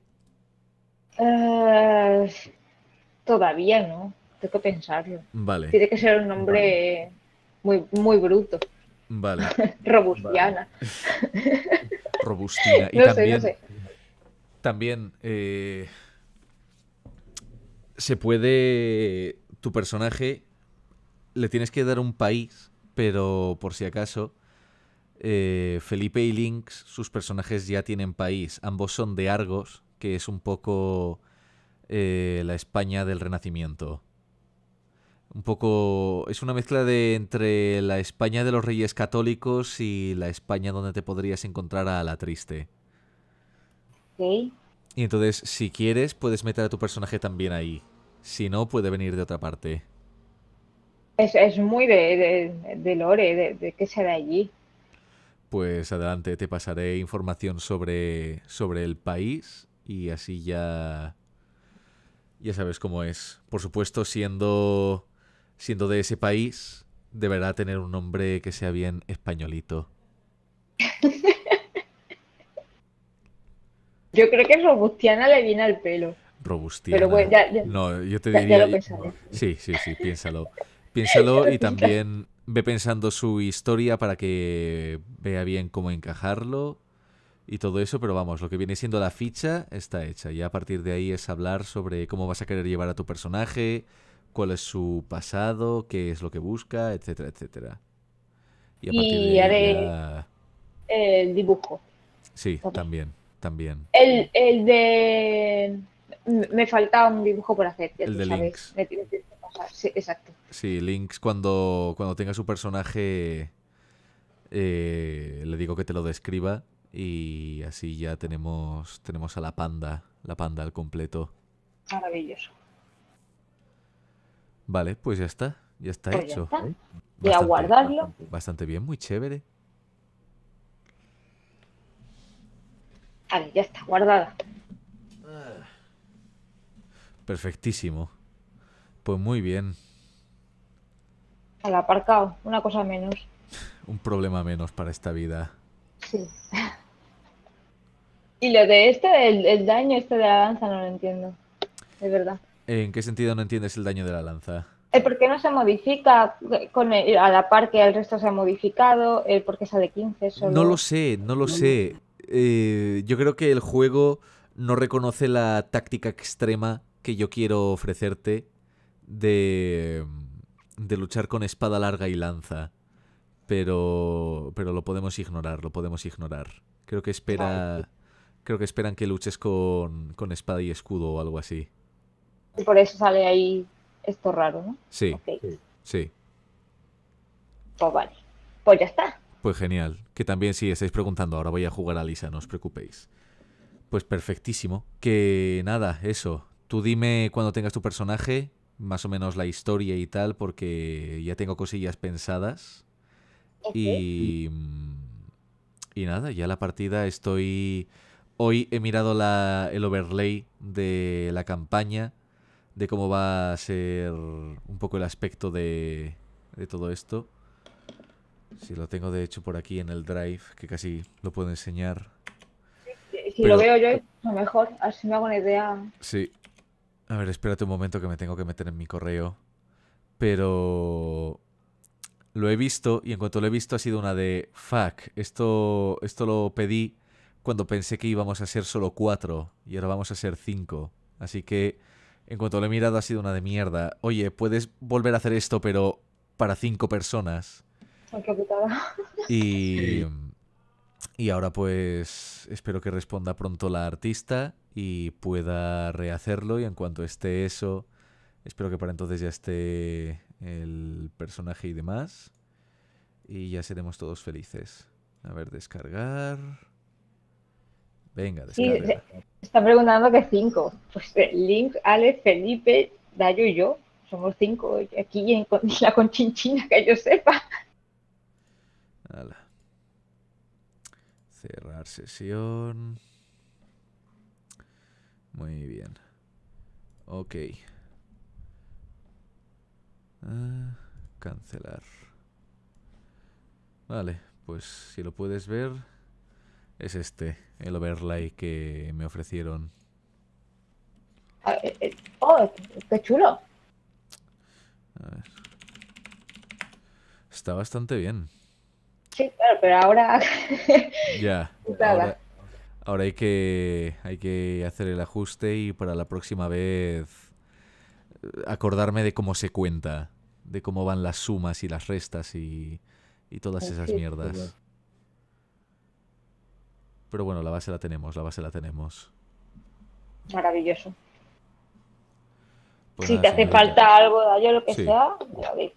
Speaker 2: Eh, todavía no. Tengo que pensarlo. Vale. Tiene que ser un nombre muy, muy bruto.
Speaker 1: Vale. <laughs>
Speaker 2: Robustiana. también, no sé.
Speaker 1: También eh, se puede. Tu personaje le tienes que dar un país, pero por si acaso eh, Felipe y Lynx, sus personajes ya tienen país. Ambos son de Argos, que es un poco eh, la España del Renacimiento. Un poco. Es una mezcla de entre la España de los Reyes Católicos y la España donde te podrías encontrar a la triste. Y entonces, si quieres, puedes meter a tu personaje también ahí. Si no, puede venir de otra parte.
Speaker 2: Es, muy de, Lore, de, de que sea de allí
Speaker 1: pues adelante te pasaré información sobre, sobre el país y así ya, ya sabes cómo es. Por supuesto, siendo, siendo de ese país, deberá tener un nombre que sea bien españolito. <laughs>
Speaker 2: Yo creo que Robustiana le viene al pelo.
Speaker 1: Robustiana. Pero bueno, ya, no, yo te diría. Sí, sí, sí, piénsalo. Piénsalo y <laughs> también ve pensando su historia para que vea bien cómo encajarlo y todo eso, pero vamos, lo que viene siendo la ficha está hecha. Y a partir de ahí es hablar sobre cómo vas a querer llevar a tu personaje, cuál es su pasado, qué es lo que busca, etcétera, etcétera. Y, haré el
Speaker 2: eh, dibujo.
Speaker 1: Sí, también, también.
Speaker 2: El, el de... Me faltaba un dibujo por hacer. Ya el de sabes. Links sí, exacto.
Speaker 1: Sí, Lynx cuando, cuando tenga su personaje eh, le digo que te lo describa y así ya tenemos, tenemos a la panda, la panda al completo. Maravilloso. Vale, pues ya está, ya está pues hecho.
Speaker 2: Ya a guardarlo.
Speaker 1: Bastante bien, muy chévere.
Speaker 2: Vale, ya está, guardada.
Speaker 1: Perfectísimo. Pues muy bien.
Speaker 2: Al aparcado, una cosa menos.
Speaker 1: <laughs> Un problema menos para esta vida.
Speaker 2: Sí. <laughs> Y lo de este, el, daño este de la lanza no lo entiendo. Es verdad.
Speaker 1: ¿En qué sentido no entiendes el daño de la lanza?
Speaker 2: El por qué no se modifica con a la par que el resto se ha modificado, el por qué sale 15 No lo sé, no lo sé.
Speaker 1: Eh, yo creo que el juego no reconoce la táctica extrema que yo quiero ofrecerte de, de luchar con espada larga y lanza. Pero, pero lo podemos ignorar, lo podemos ignorar. Creo que espera... Creo que esperan que luches con, con espada y escudo o algo así.
Speaker 2: Y por eso sale ahí esto raro, ¿no? Sí. Sí. sí. Pues vale. Pues ya
Speaker 1: está. Pues genial. Que también si estáis preguntando, ahora voy a jugar a Lisa, no os preocupéis. Pues perfectísimo. Que nada, eso. Tú dime cuando tengas tu personaje más o menos la historia y tal, porque ya tengo cosillas pensadas. Y, mm, y nada, ya la partida estoy... Hoy he mirado el overlay de la campaña, de cómo va a ser un poco el aspecto de, todo esto. Si lo tengo de hecho por aquí en el drive, que casi lo puedo enseñar.
Speaker 2: si lo veo yo, lo mejor, así me hago una idea.
Speaker 1: Sí, a ver, espérate un momento que me tengo que meter en mi correo. Pero lo he visto y en cuanto lo he visto ha sido una de fuck. Esto, esto lo pedí cuando pensé que íbamos a ser solo cuatro y ahora vamos a ser cinco. Así que en cuanto lo he mirado ha sido una de mierda. Oye, puedes volver a hacer esto, pero para cinco personas. Y. Y ahora pues espero que responda pronto la artista y pueda rehacerlo y en cuanto esté eso, espero que para entonces ya esté el personaje y demás. Y ya seremos todos felices. A ver, descargar. Venga, descargar. Están
Speaker 2: eh, está preguntando que cinco. Pues eh, Link, Alex, Felipe, Dayo y yo. Somos cinco eh, aquí en <laughs> la conchinchina, que yo sepa.
Speaker 1: Cerrar sesión. Muy bien. Ok. Ah, cancelar. Vale, pues si lo puedes ver, es este, el overlay que me ofrecieron.
Speaker 2: Ah, eh, eh, ¡Oh, qué chulo!
Speaker 1: Está bastante bien.
Speaker 2: Sí, claro, pero ahora... <laughs> ya. Pues
Speaker 1: ahora, hay, que, hay que hacer el ajuste y para la próxima vez eh, acordarme de cómo se cuenta, de cómo van las sumas y las restas y, y todas esas mierdas. Pero bueno, la base la tenemos, la base la tenemos.
Speaker 2: Maravilloso
Speaker 1: si te hace falta algo yo lo que sea,
Speaker 2: me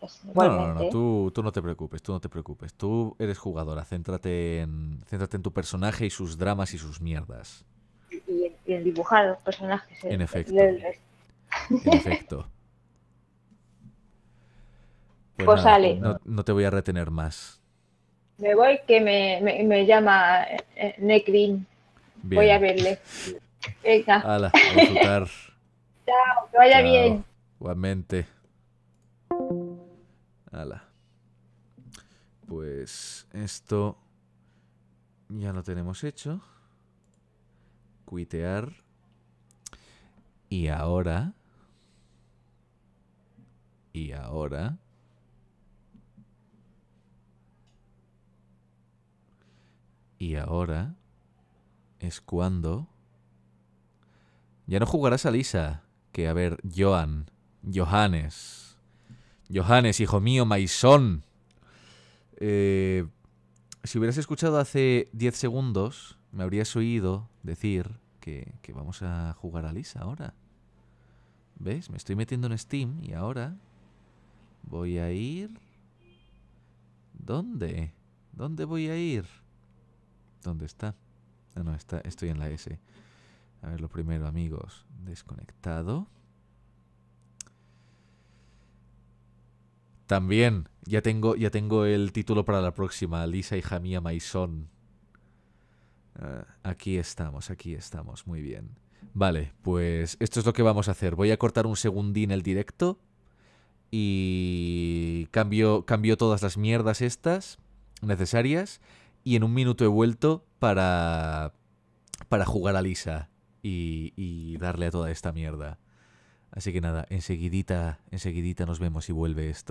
Speaker 2: No, no,
Speaker 1: tú, tú, no te preocupes, tú no te preocupes. Tú eres jugadora, céntrate en, céntrate en tu personaje y sus dramas y sus mierdas.
Speaker 2: Y, en, dibujar los personajes. En eh, efecto. En efecto. <laughs> Pues, pues sale.
Speaker 1: No, te voy a retener más.
Speaker 2: Me voy que me, me, llama eh, eh, Necrin. Voy a verle. Venga. a <laughs> que vaya bien.
Speaker 1: Igualmente. Ala. Pues esto ya lo tenemos hecho. Cuitear. Y ahora. Y ahora. Y ahora es cuando... Ya no jugarás a Lisa que, a ver, Joan, Johannes, Johannes, hijo mío, Maison. Eh, si hubieras escuchado hace 10 segundos, me habrías oído decir que, vamos a jugar a Lisa ahora. ¿Ves? Me estoy metiendo en Steam y ahora voy a ir... ¿Dónde? ¿Dónde voy a ir? ¿Dónde está? Ah, no, está, estoy en la S. A ver, lo primero, amigos. Desconectado. También, ya tengo, ya tengo el título para la próxima. Lisa, hija mía, Maison. Ah, aquí estamos, aquí estamos. Muy bien. Vale, pues esto es lo que vamos a hacer. Voy a cortar un segundín el directo. Y cambio, cambio todas las mierdas estas necesarias. Y en un minuto he vuelto para, para jugar a Lisa y, darle a toda esta mierda. Así que nada, enseguidita, enseguidita nos vemos y vuelve esto.